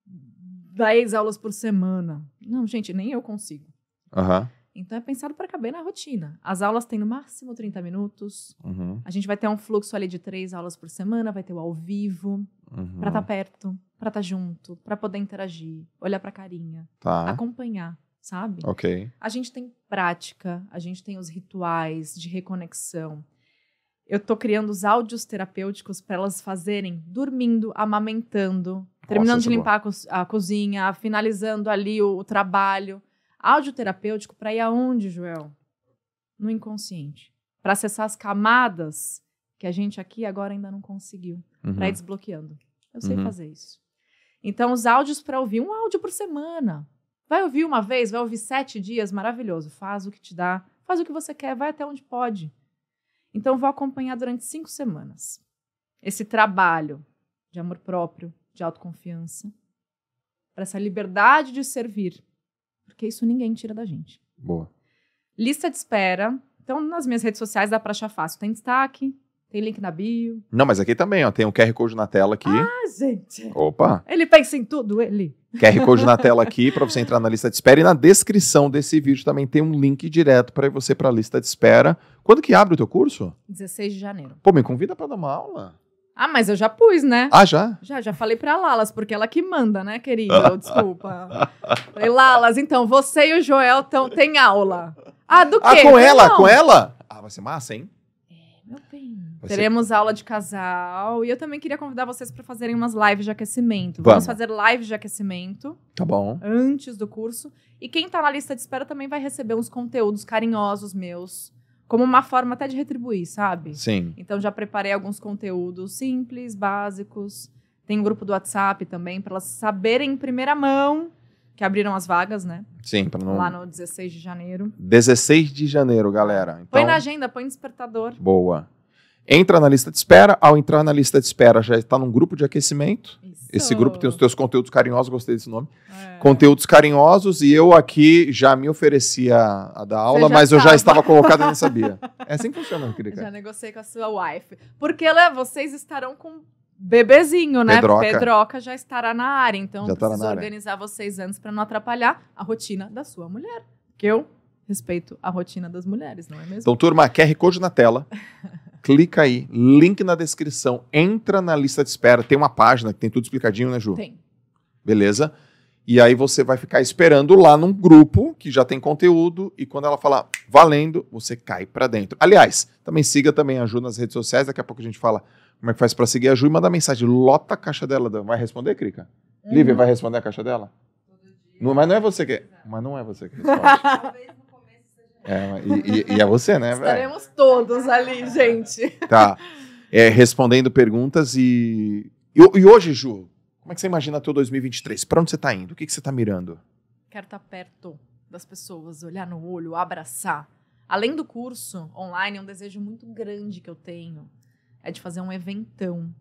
10 aulas por semana. Não, gente, nem eu consigo. Uhum. Então é pensado para caber na rotina. As aulas têm no máximo 30 minutos. Uhum. A gente vai ter um fluxo ali de três aulas por semana, vai ter o ao vivo, uhum. para estar tá perto, para estar tá junto, para poder interagir, olhar para carinha, tá. acompanhar, sabe? Ok. A gente tem prática, a gente tem os rituais de reconexão. Eu tô criando os áudios terapêuticos para elas fazerem dormindo, amamentando, Nossa, terminando de limpar a, co a, cozinha, finalizando ali o, o trabalho áudio terapêutico para ir aonde, Joel? No inconsciente. Para acessar as camadas que a gente aqui agora ainda não conseguiu. Uhum. Para ir desbloqueando. Eu sei uhum. fazer isso. Então, os áudios para ouvir, um áudio por semana. Vai ouvir uma vez, vai ouvir sete dias, maravilhoso. Faz o que te dá, faz o que você quer, vai até onde pode. Então, vou acompanhar durante cinco semanas esse trabalho de amor próprio, de autoconfiança, para essa liberdade de servir porque isso ninguém tira da gente. Boa. Lista de espera. Então, nas minhas redes sociais dá pra achar fácil. Tem destaque, tem link na bio. Não, mas aqui também, ó. Tem um QR Code na tela aqui. Ah, gente. Opa. Ele pensa em tudo, ele. QR Code na tela aqui para você entrar na lista de espera. E na descrição desse vídeo também tem um link direto para você para a lista de espera. Quando que abre o teu curso? 16 de janeiro. Pô, me convida para dar uma aula. Ah, mas eu já pus, né? Ah, já? Já, já falei pra Lalas, porque ela que manda, né, querida? Desculpa. falei, Lalas, então, você e o Joel tão, tem aula. Ah, do ah, quê? Ah, com ela, Não. com ela? Ah, vai ser massa, hein? É, meu bem. Teremos aula de casal. E eu também queria convidar vocês para fazerem umas lives de aquecimento. Vamos. Vamos. fazer lives de aquecimento. Tá bom. Antes do curso. E quem tá na lista de espera também vai receber uns conteúdos carinhosos meus como uma forma até de retribuir, sabe? Sim. Então já preparei alguns conteúdos simples, básicos. Tem um grupo do WhatsApp também para elas saberem em primeira mão que abriram as vagas, né? Sim, para não. Lá no 16 de janeiro. 16 de janeiro, galera. Então... Põe na agenda, põe despertador. Boa. Entra na lista de espera, ao entrar na lista de espera já está num grupo de aquecimento. Isso. Esse grupo tem os teus conteúdos carinhosos, gostei desse nome. É. Conteúdos carinhosos e eu aqui já me oferecia a dar aula, mas eu já estava colocado e não sabia. É assim que funciona, querida. Já negociei com a sua wife. Porque né, vocês estarão com bebezinho, né? Pedroca. Pedroca já estará na área, então já eu preciso organizar vocês antes para não atrapalhar a rotina da sua mulher. Que eu respeito a rotina das mulheres, não é mesmo? Então, turma, QR Code na tela. clica aí, link na descrição, entra na lista de espera. Tem uma página que tem tudo explicadinho, né, Ju? Tem. Beleza? E aí você vai ficar esperando lá num grupo que já tem conteúdo e quando ela falar valendo, você cai para dentro. Aliás, também siga também a Ju nas redes sociais, daqui a pouco a gente fala como é que faz para seguir a Ju e manda mensagem, lota a caixa dela, vai responder, Crica? Uhum. Lívia vai responder a caixa dela? Não, mas não é você que, é. mas não é você que responde. É, e, e, é você, né? Estaremos todos ali, gente. Tá. É, respondendo perguntas e... e. E hoje, Ju, como é que você imagina teu 2023? Para onde você está indo? O que, que você está mirando? Quero estar tá perto das pessoas, olhar no olho, abraçar. Além do curso online, é um desejo muito grande que eu tenho. É de fazer um eventão.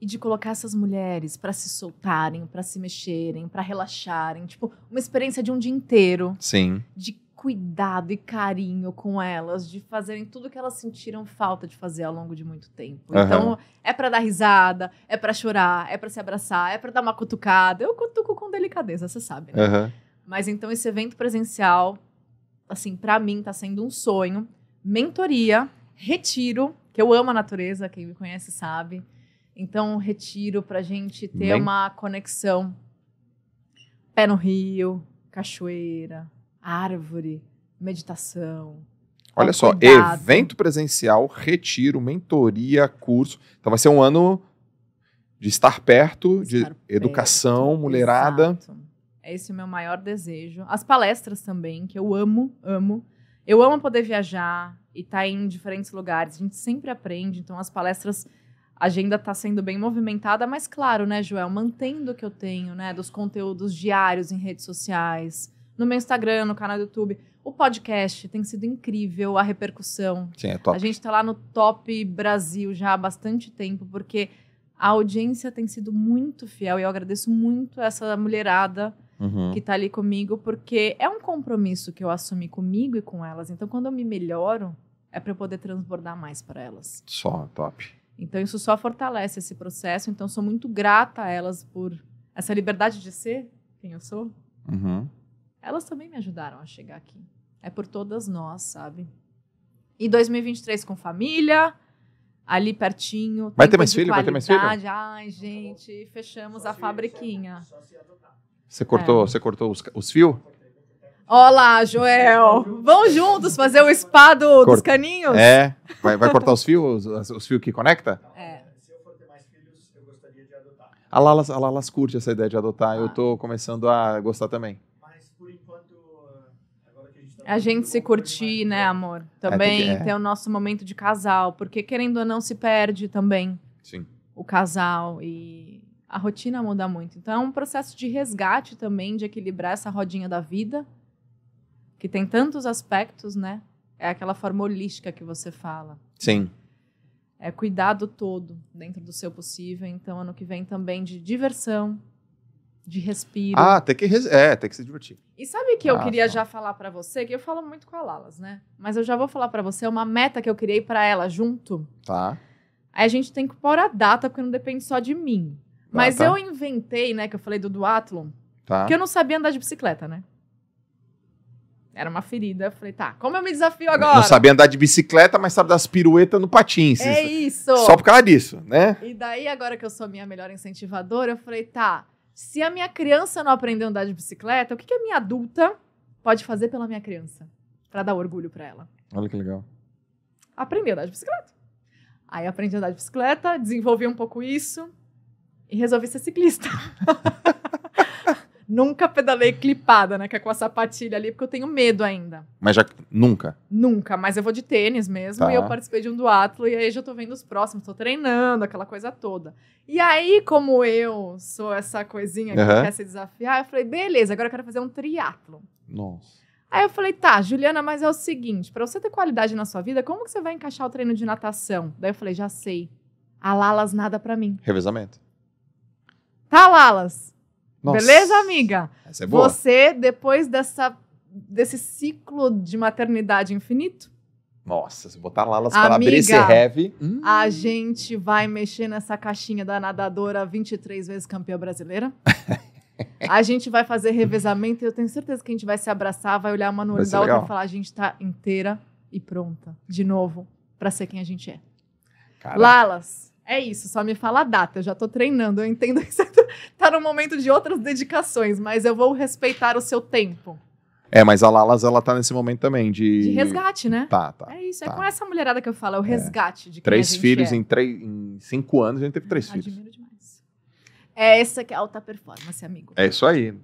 E de colocar essas mulheres para se soltarem, para se mexerem, para relaxarem. Tipo, uma experiência de um dia inteiro. Sim. De cuidado e carinho com elas, de fazerem tudo que elas sentiram falta de fazer ao longo de muito tempo. Uhum. Então, é para dar risada, é para chorar, é para se abraçar, é para dar uma cutucada. Eu cutuco com delicadeza, você sabe, né? Uhum. Mas então esse evento presencial, assim, para mim tá sendo um sonho. Mentoria, retiro, que eu amo a natureza, quem me conhece sabe. Então, retiro pra gente ter uma conexão pé no rio, cachoeira, árvore, meditação. Olha só, cuidado. evento presencial, retiro, mentoria, curso. Então vai ser um ano de estar perto, estar de perto, educação, mulherada. Exato. É esse é o meu maior desejo. As palestras também, que eu amo, amo. Eu amo poder viajar e estar tá em diferentes lugares. A gente sempre aprende, então as palestras a agenda está sendo bem movimentada, mas claro, né, Joel, mantendo o que eu tenho, né, dos conteúdos diários em redes sociais, no meu Instagram, no canal do YouTube. O podcast tem sido incrível, a repercussão. Sim, é top. A gente está lá no top Brasil já há bastante tempo, porque a audiência tem sido muito fiel e eu agradeço muito essa mulherada uhum. que está ali comigo, porque é um compromisso que eu assumi comigo e com elas. Então, quando eu me melhoro, é para eu poder transbordar mais para elas. Só, top. Então, isso só fortalece esse processo. Então, sou muito grata a elas por essa liberdade de ser quem eu sou. Uhum elas também me ajudaram a chegar aqui. É por todas nós, sabe? E 2023 com família, ali pertinho. Vai ter mais filho? Vai ter mais filho? Ai, gente, fechamos só a se, fabriquinha. Só, só você cortou, é. você cortou os, os fios? Olá, Joel. Vão juntos fazer o spa do, dos caninhos? É. Vai, vai cortar os fios, os, os fios que conecta? É. Se eu eu mais filhos, gostaria A adotar. a Lalas curte essa ideia de adotar. Ah. Eu estou começando a gostar também. A gente se curtir, né, amor? É, também é, ter o nosso momento de casal, porque querendo ou não se perde também. Sim. O casal e a rotina muda muito. Então é um processo de resgate também, de equilibrar essa rodinha da vida, que tem tantos aspectos, né? É aquela forma holística que você fala. Sim. É cuidado todo dentro do seu possível. Então, ano que vem também de diversão, de respiro. Ah, tem que, res... é, tem que se divertir. E sabe que ah, eu queria só. Tá. já falar para você, que eu falo muito com a Lalas, né? Mas eu já vou falar para você uma meta que eu criei para ela junto. Tá. Aí a gente tem que pôr a data, porque não depende só de mim. Ah, mas tá. eu inventei, né, que eu falei do duatlon, tá. que eu não sabia andar de bicicleta, né? Era uma ferida. Eu falei, tá, como eu me desafio agora? Não sabia andar de bicicleta, mas sabe das piruetas no patins. É isso. Só por causa disso, né? E daí, agora que eu sou minha melhor incentivadora, eu falei, tá, se a minha criança não aprendeu a andar de bicicleta, o que, que a minha adulta pode fazer pela minha criança? para dar orgulho para ela. Olha que legal. Aprendi a andar de bicicleta. Aí aprendi a andar de bicicleta, desenvolvi um pouco isso e resolvi ser ciclista. Nunca pedalei clipada, né? Que é com a sapatilha ali, porque eu tenho medo ainda. Mas já. Nunca? Nunca, mas eu vou de tênis mesmo. Tá. E eu tá. participei de um duatlo, e aí já tô vendo os próximos, tô treinando, aquela coisa toda. E aí, como eu sou essa coisinha que uhum. quer se desafiar, eu falei, beleza, agora eu quero fazer um triatlo. Nossa. Aí eu falei, tá, Juliana, mas é o seguinte, para você ter qualidade na sua vida, como que você vai encaixar o treino de natação? Daí eu falei, já sei. A Lalas nada para mim. Revezamento. Tá, Lalas. Nossa. Beleza, amiga? Essa é boa. Você, depois dessa, desse ciclo de maternidade infinito. Nossa, se botar lá nas palavras heavy. Hum. A gente vai mexer nessa caixinha da nadadora 23 vezes campeã brasileira. a gente vai fazer revezamento e eu tenho certeza que a gente vai se abraçar, vai olhar uma no olho da outra e falar: a gente tá inteira e pronta, de novo, para ser quem a gente é. Cara. Lalas, é isso, só me fala a data, eu já tô treinando, eu entendo que você tá, tá no momento de outras dedicações, mas eu vou respeitar o seu tempo. É, mas a Lalas, ela tá nesse momento também de... De resgate, né? Tá, tá. É isso, é tá. é com essa mulherada que eu falo, é o é. resgate é. de Três filhos é. em, três, em cinco anos, a gente teve três Admiro filhos. demais. É essa que é alta performance, amigo. É isso aí.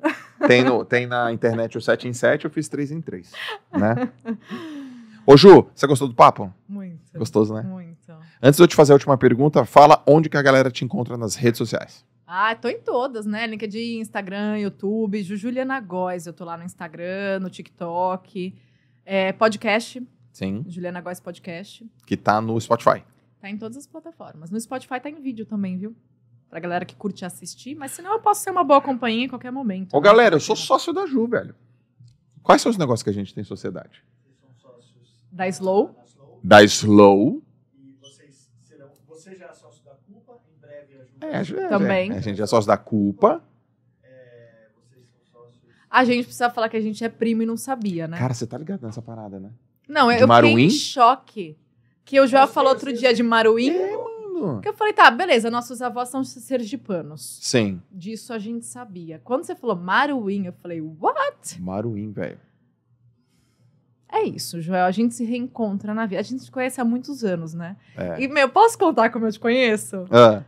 tem, no, tem na internet o 7 em 7, eu fiz 3 em 3, né? Ô Ju, você gostou do papo? Muito. Gostoso, né? Muito. Antes de eu te fazer a última pergunta, fala onde que a galera te encontra nas redes sociais. Ah, tô em todas, né? LinkedIn, Instagram, YouTube, Juliana Góes. Eu tô lá no Instagram, no TikTok. É, podcast. Sim. Juliana Góes Podcast. Que tá no Spotify. Tá em todas as plataformas. No Spotify tá em vídeo também, viu? Pra galera que curte assistir. Mas senão eu posso ser uma boa companhia em qualquer momento. Ô, né? galera, eu sou sócio da Ju, velho. Quais são os negócios que a gente tem em sociedade? Da Slow. Da Slow. E vocês serão, você já é sócio da Culpa, em breve ajuda. É, é, Também. Né? a gente é sócio da Culpa. É, vocês são sócios. A gente precisa falar que a gente é primo e não sabia, né? Cara, você tá ligado nessa parada, né? Não, de eu Maruim? fiquei em choque. Que o João falou outro dia de Maruim. É, mano. Que eu falei, tá, beleza, nossos avós são sergipanos. Sim. Disso a gente sabia. Quando você falou Maruim, eu falei, what? Maruim, velho. É isso, Joel. A gente se reencontra na vida. A gente se conhece há muitos anos, né? É. E, meu, posso contar como eu te conheço? Ah.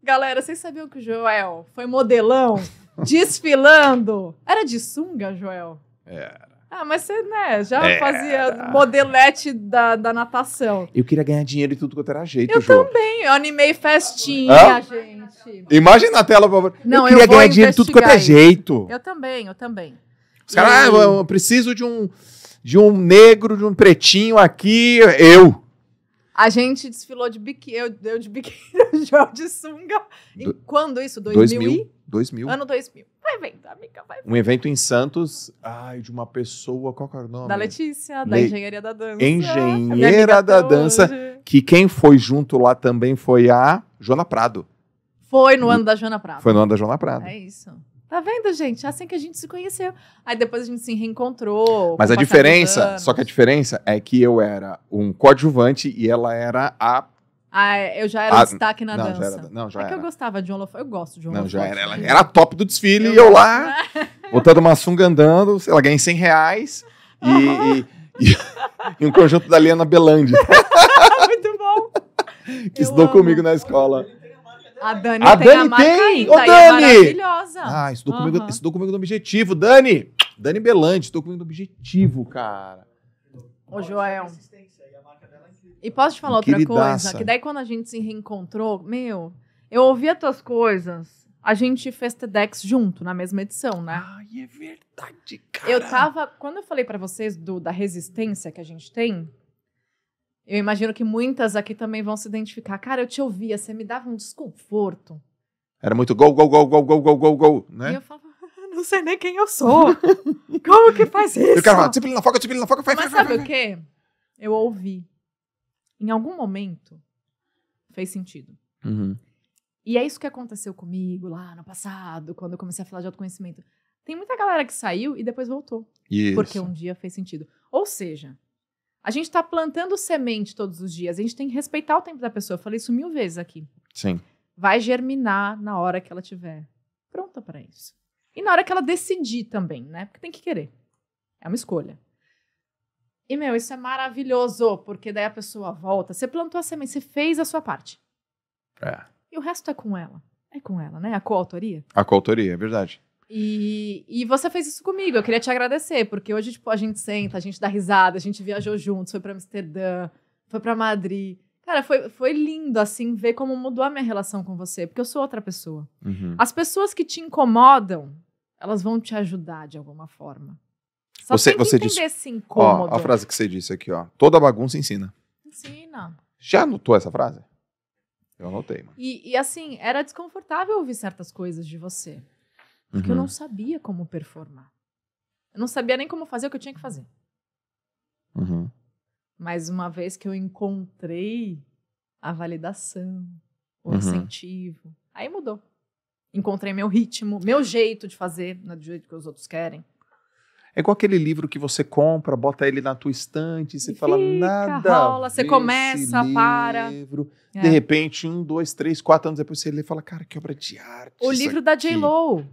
Galera, vocês sabiam que o Joel foi modelão, desfilando? Era de sunga, Joel? Era. É. Ah, mas você, né, já é. fazia modelete da, da natação. Eu queria ganhar dinheiro e tudo quanto era jeito, Eu Joel. também, eu animei festinha, ah? gente. Imagem na tela, por favor. Não, eu queria eu ganhar dinheiro de tudo quanto é era jeito. Eu também, eu também. Os caras, ah, eu preciso de um de um negro, de um pretinho aqui, eu. A gente desfilou de biquíni, eu, eu de biquíni, o João de sunga. E Do, quando isso? 2000? 2000. 2000. Ano 2000. Vai vendo, amiga, vai vendo. Um evento em Santos, ai, de uma pessoa, qual que era o nome? Da Letícia, da Engenharia da Dança. Engenheira da Dança, hoje. que quem foi junto lá também foi a Joana Prado. Foi no ano da Joana Prado. Foi no ano da Joana Prado. É isso. Tá vendo, gente? Assim que a gente se conheceu. Aí depois a gente se reencontrou. Mas a diferença, só que a diferença é que eu era um coadjuvante e ela era a. Ah, é, eu já era a... destaque na não, dança. Já era, não, já é era. que eu gostava de um Eu gosto de um Não, já era. Ela era top do desfile eu e eu lá, botando uma sunga andando, sei lá, ganhei 100 reais e, e, e, e, um conjunto da Liana Belandi. Muito bom. que eu estudou amo. comigo na escola. A Dani a tem a marca tem. É Ô, Dani! É maravilhosa. Ah, estudou, uhum. comigo, estudou comigo no objetivo, Dani! Dani Belante, estou comigo no objetivo, cara. Ô, Joel. E posso te falar outra Queridaça. coisa? Que daí quando a gente se reencontrou, meu, eu ouvi as tuas coisas. A gente fez TEDx junto, na mesma edição, né? Ai, é verdade, cara. Eu tava. Quando eu falei para vocês do, da resistência que a gente tem, eu imagino que muitas aqui também vão se identificar. Cara, eu te ouvia, você me dava um desconforto. Era muito gol, gol, gol, gol, gol, gol, gol, gol, né? E eu falava, ah, não sei nem quem eu sou. Como que faz isso? Eu quero falar, disciplina na foca, disciplina na foca, faz, Mas vai, sabe o quê? Eu ouvi. Em algum momento, fez sentido. Uhum. E é isso que aconteceu comigo lá no passado, quando eu comecei a falar de autoconhecimento. Tem muita galera que saiu e depois voltou. Isso. Porque um dia fez sentido. Ou seja, a gente está plantando semente todos os dias. A gente tem que respeitar o tempo da pessoa. Eu falei isso mil vezes aqui. Sim. Vai germinar na hora que ela tiver pronta para isso. E na hora que ela decidir também, né? Porque tem que querer. É uma escolha. E, meu, isso é maravilhoso, porque daí a pessoa volta. Você plantou a semente, você fez a sua parte. É. E o resto é com ela. É com ela, né? A coautoria. A coautoria, é verdade. E, e você fez isso comigo. Eu queria te agradecer, porque hoje, tipo, a gente senta, a gente dá risada, a gente viajou juntos, foi para Amsterdã, foi para Madrid. Cara, foi, foi lindo, assim, ver como mudou a minha relação com você, porque eu sou outra pessoa. Uhum. As pessoas que te incomodam, elas vão te ajudar de alguma forma. Só você, tem que você entender disse, esse incômodo. Ó, a frase que você disse aqui, ó. Toda bagunça ensina. Ensina. Já anotou essa frase? Eu anotei, mano. E, e assim, era desconfortável ouvir certas coisas de você. Porque uhum. eu não uhum. sabia como performar. Eu não sabia nem como fazer o que eu tinha que fazer. Uhum. Mas uma vez que eu encontrei a validação, o uhum. incentivo, aí mudou. Encontrei meu ritmo, meu jeito de fazer, não é do jeito que os outros querem. É igual aquele livro que você compra, bota ele na tua estante, você e fala fica, nada. Rola, você começa, para. Livro. É. De repente, um, dois, três, quatro anos depois você lê e fala, cara, que obra de arte. O livro aqui. da J. Lowe.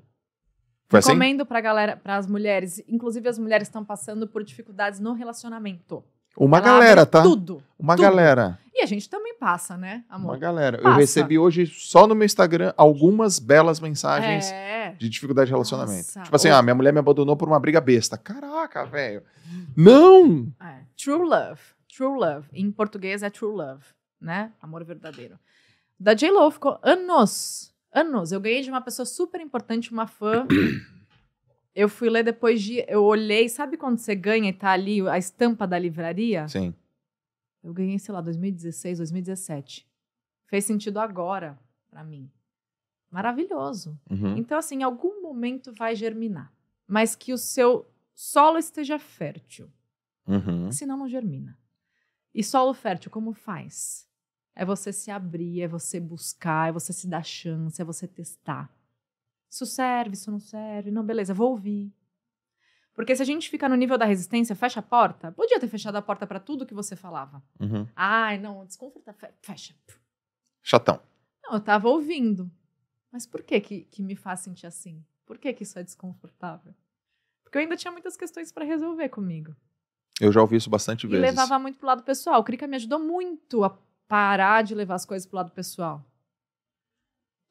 Foi assim? Recomendo pra galera, para as mulheres. Inclusive, as mulheres estão passando por dificuldades no relacionamento. Uma Ela galera, tá? Tudo. Uma tudo. galera. E a gente também passa, né, amor? Uma galera. Passa. Eu recebi hoje só no meu Instagram algumas belas mensagens é. de dificuldade de relacionamento. Nossa. Tipo assim, ah, minha mulher me abandonou por uma briga besta. Caraca, velho. Não! É. True love. True love. Em português é true love, né? Amor verdadeiro. Da J-Lo ficou anos anos. Eu ganhei de uma pessoa super importante, uma fã. Eu fui ler depois de. Eu olhei, sabe quando você ganha e tá ali a estampa da livraria? Sim. Eu ganhei, sei lá, 2016, 2017. Fez sentido agora para mim. Maravilhoso. Uhum. Então, assim, em algum momento vai germinar. Mas que o seu solo esteja fértil. Uhum. Senão não germina. E solo fértil, como faz? É você se abrir, é você buscar, é você se dar chance, é você testar. Isso serve, isso não serve. Não, beleza, vou ouvir. Porque se a gente fica no nível da resistência, fecha a porta. Podia ter fechado a porta para tudo que você falava. Uhum. Ai, não, desconfortável. É fecha. Chatão. Não, eu tava ouvindo. Mas por que, que que me faz sentir assim? Por que que isso é desconfortável? Porque eu ainda tinha muitas questões para resolver comigo. Eu já ouvi isso bastante e vezes. E levava muito pro lado pessoal. O Krika me ajudou muito a parar de levar as coisas pro lado pessoal?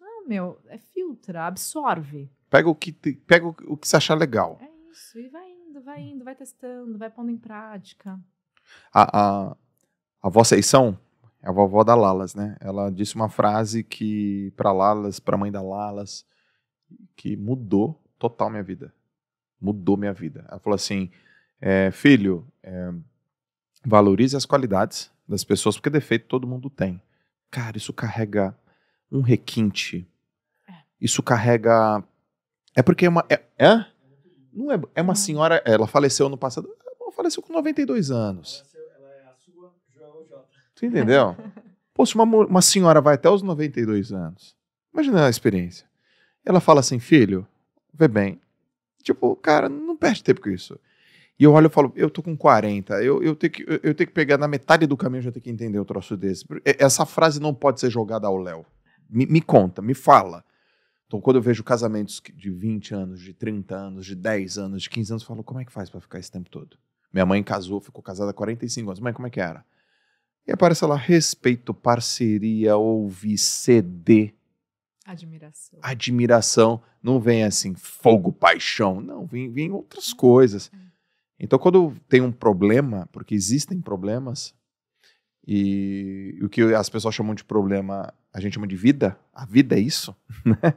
Ah, meu, é filtra, absorve. Pega o que, te, pega o, o, que você achar legal. É isso, e vai indo, vai indo, vai testando, vai pondo em prática. A, a, a vó Seição, é a vovó da Lalas, né? Ela disse uma frase que para Lalas, para mãe da Lalas, que mudou total minha vida. Mudou minha vida. Ela falou assim: é, filho, é, valorize as qualidades das pessoas, porque defeito todo mundo tem. Cara, isso carrega um requinte. É. Isso carrega. É porque é uma. É? é? Não é, é uma senhora. Ela faleceu no passado. Ela faleceu com 92 anos. Ela é a sua João J. Tu entendeu? Pô, se uma, uma senhora vai até os 92 anos, imagina a experiência. Ela fala assim, filho, vê bem. Tipo, cara, não perde tempo com isso. E eu olho e falo, eu tô com 40, eu, eu, tenho que, eu, eu tenho que pegar na metade do caminho, já tenho que entender um troço desse. Essa frase não pode ser jogada ao Léo. Me, me conta, me fala. Então, quando eu vejo casamentos de 20 anos, de 30 anos, de 10 anos, de 15 anos, eu falo, como é que faz para ficar esse tempo todo? Minha mãe casou, ficou casada há 45 anos. Mãe, como é que era? E aparece lá, respeito, parceria, ouvir, ceder. Admiração. Admiração. Não vem assim, fogo, paixão. Não, vem, vem outras coisas. Uhum. Então, quando tem um problema, porque existem problemas, e o que as pessoas chamam de problema, a gente chama de vida, a vida é isso, né?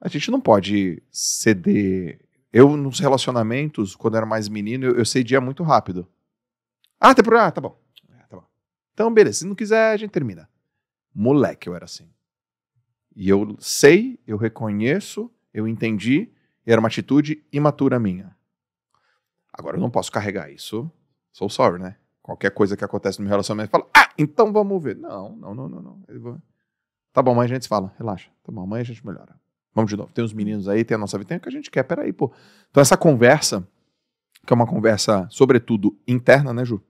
A gente não pode ceder. Eu, nos relacionamentos, quando era mais menino, eu, eu cedia muito rápido. Ah, tem problema? Ah, tá bom. Ah, tá bom. Então, beleza, se não quiser, a gente termina. Moleque, eu era assim. E eu sei, eu reconheço, eu entendi, era uma atitude imatura minha. Agora eu não posso carregar isso. Sou sorry, né? Qualquer coisa que acontece no meu relacionamento, fala, ah, então vamos ver. Não, não, não, não, não. Tá bom, mãe, a gente se fala, relaxa. Tá bom, mãe, a gente melhora. Vamos de novo. Tem os meninos aí, tem a nossa vida, tem o que a gente quer. Peraí, pô. Então essa conversa, que é uma conversa, sobretudo, interna, né, Ju?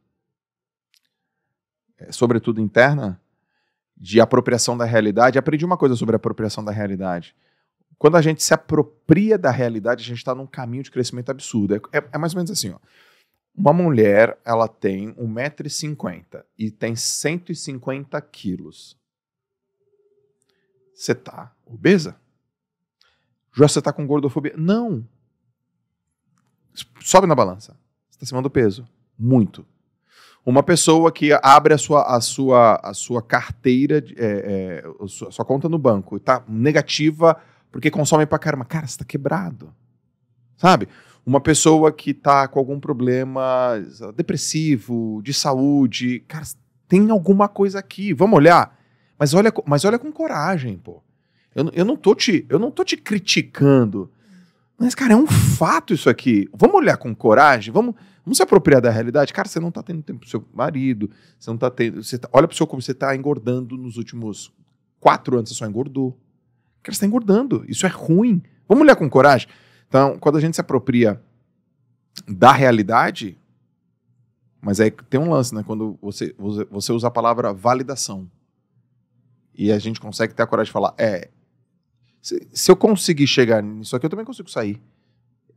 É, sobretudo interna, de apropriação da realidade. Aprendi uma coisa sobre apropriação da realidade quando a gente se apropria da realidade, a gente está num caminho de crescimento absurdo. É, é, é, mais ou menos assim, ó. Uma mulher, ela tem 1,50m e tem 150 quilos. Você tá obesa? Já você tá com gordofobia? Não. Sobe na balança. Você está acima do peso. Muito uma pessoa que abre a sua, a sua, a sua carteira, é, é, a sua, conta no banco e está negativa porque consome pra caramba. Cara, você tá quebrado. Sabe? Uma pessoa que tá com algum problema depressivo, de saúde, cara, tem alguma coisa aqui, vamos olhar. Mas olha, mas olha com coragem, pô. Eu, eu, não tô te, eu não tô te criticando. Mas, cara, é um fato isso aqui. Vamos olhar com coragem, vamos, vamos se apropriar da realidade. Cara, você não tá tendo tempo pro seu marido, você não tá tendo. Você tá, olha pro seu como você tá engordando nos últimos quatro anos, você só engordou. O cara está engordando. Isso é ruim. Vamos olhar com coragem. Então, quando a gente se apropria da realidade, mas aí tem um lance, né? Quando você, você usa a palavra validação. E a gente consegue ter a coragem de falar: é, se, se eu conseguir chegar nisso aqui, eu também consigo sair.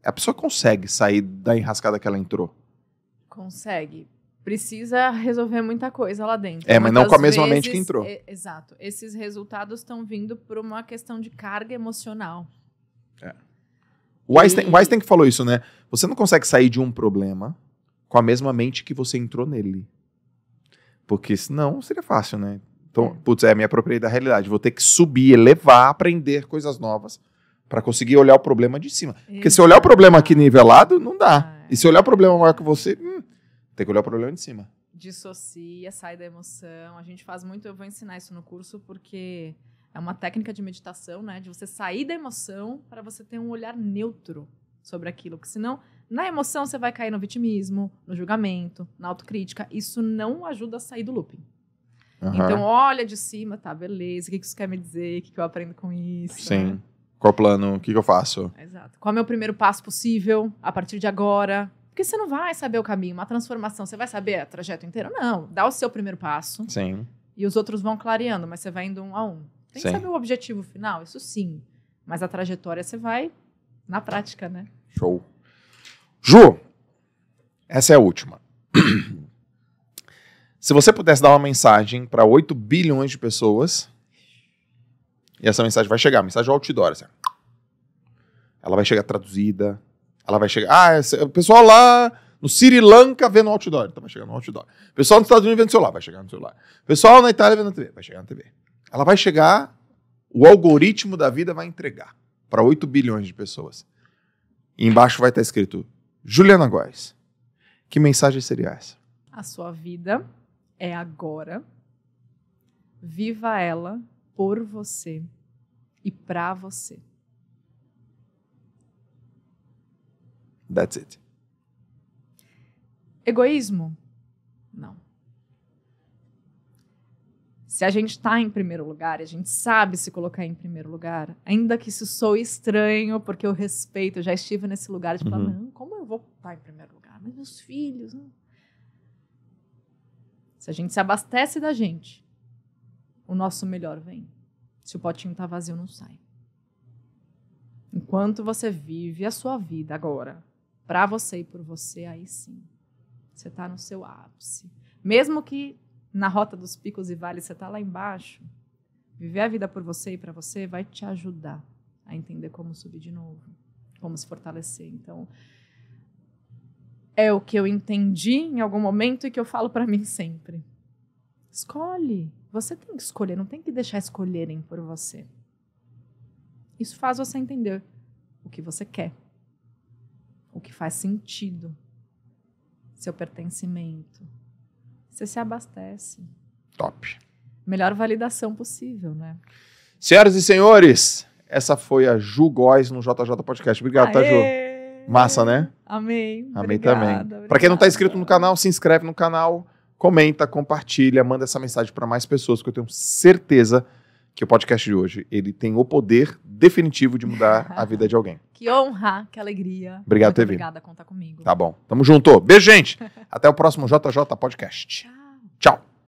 A pessoa consegue sair da enrascada que ela entrou. Consegue precisa resolver muita coisa lá dentro. É, mas Muitas não com a mesma vezes, mente que entrou. É, exato. Esses resultados estão vindo por uma questão de carga emocional. É. O Einstein, e... o Einstein que falou isso, né? Você não consegue sair de um problema com a mesma mente que você entrou nele. Porque senão seria fácil, né? Então, é. putz, é, minha propriedade da realidade. Vou ter que subir, elevar, aprender coisas novas para conseguir olhar o problema de cima. Exato. Porque se olhar o problema aqui nivelado, não dá. Ah, é. E se olhar o problema maior que você, hum, tem que olhar o problema de cima. Dissocia, sai da emoção. A gente faz muito, eu vou ensinar isso no curso porque é uma técnica de meditação, né? De você sair da emoção para você ter um olhar neutro sobre aquilo. Porque senão, na emoção, você vai cair no vitimismo, no julgamento, na autocrítica. Isso não ajuda a sair do looping. Uhum. Então, olha de cima, tá, beleza, o que isso quer me dizer, o que eu aprendo com isso. Sim. Né? Qual o plano, o que eu faço? Exato. Qual é o meu primeiro passo possível a partir de agora? Porque você não vai saber o caminho, uma transformação, você vai saber a trajeto inteiro? Não, dá o seu primeiro passo. Sim. E os outros vão clareando, mas você vai indo um a um. Tem sim. que saber o objetivo final, isso sim. Mas a trajetória você vai na prática, né? Show. Ju, essa é a última. Se você pudesse dar uma mensagem para 8 bilhões de pessoas, e essa mensagem vai chegar, mensagem é outdoor, assim. ela vai chegar traduzida, ela vai chegar. Ah, o pessoal lá no Sri Lanka vendo o outdoor. Então vai chegar no outdoor. pessoal nos Estados Unidos vendo o celular. Vai chegar no celular. pessoal na Itália vendo a TV. Vai chegar na TV. Ela vai chegar. O algoritmo da vida vai entregar para 8 bilhões de pessoas. E embaixo vai estar tá escrito: Juliana Góes. Que mensagem seria essa? A sua vida é agora. Viva ela por você e para você. That's it. Egoísmo? Não. Se a gente está em primeiro lugar, a gente sabe se colocar em primeiro lugar, ainda que isso sou estranho, porque eu respeito, eu já estive nesse lugar de falar, uhum. não, como eu vou estar tá em primeiro lugar? Mas meus filhos. Não. Se a gente se abastece da gente, o nosso melhor vem. Se o potinho tá vazio, não sai. Enquanto você vive a sua vida agora, para você e por você, aí sim, você está no seu ápice. Mesmo que na rota dos picos e vales você está lá embaixo, viver a vida por você e para você vai te ajudar a entender como subir de novo, como se fortalecer. Então, é o que eu entendi em algum momento e que eu falo para mim sempre. Escolhe. Você tem que escolher, não tem que deixar escolherem por você. Isso faz você entender o que você quer o que faz sentido, seu pertencimento. Você se abastece. Top. Melhor validação possível, né? Senhoras e senhores, essa foi a Ju Góes no JJ Podcast. Obrigado, Aê! tá, Ju? Massa, né? Amei. Amei obrigada, também. Para quem não tá inscrito no canal, se inscreve no canal, comenta, compartilha, manda essa mensagem para mais pessoas, que eu tenho certeza que que o podcast de hoje ele tem o poder definitivo de mudar a vida de alguém. Que honra, que alegria. Obrigado, TV. Obrigada, conta comigo. Tá bom. Tamo junto. Beijo, gente. Até o próximo JJ Podcast. Tchau. Tchau.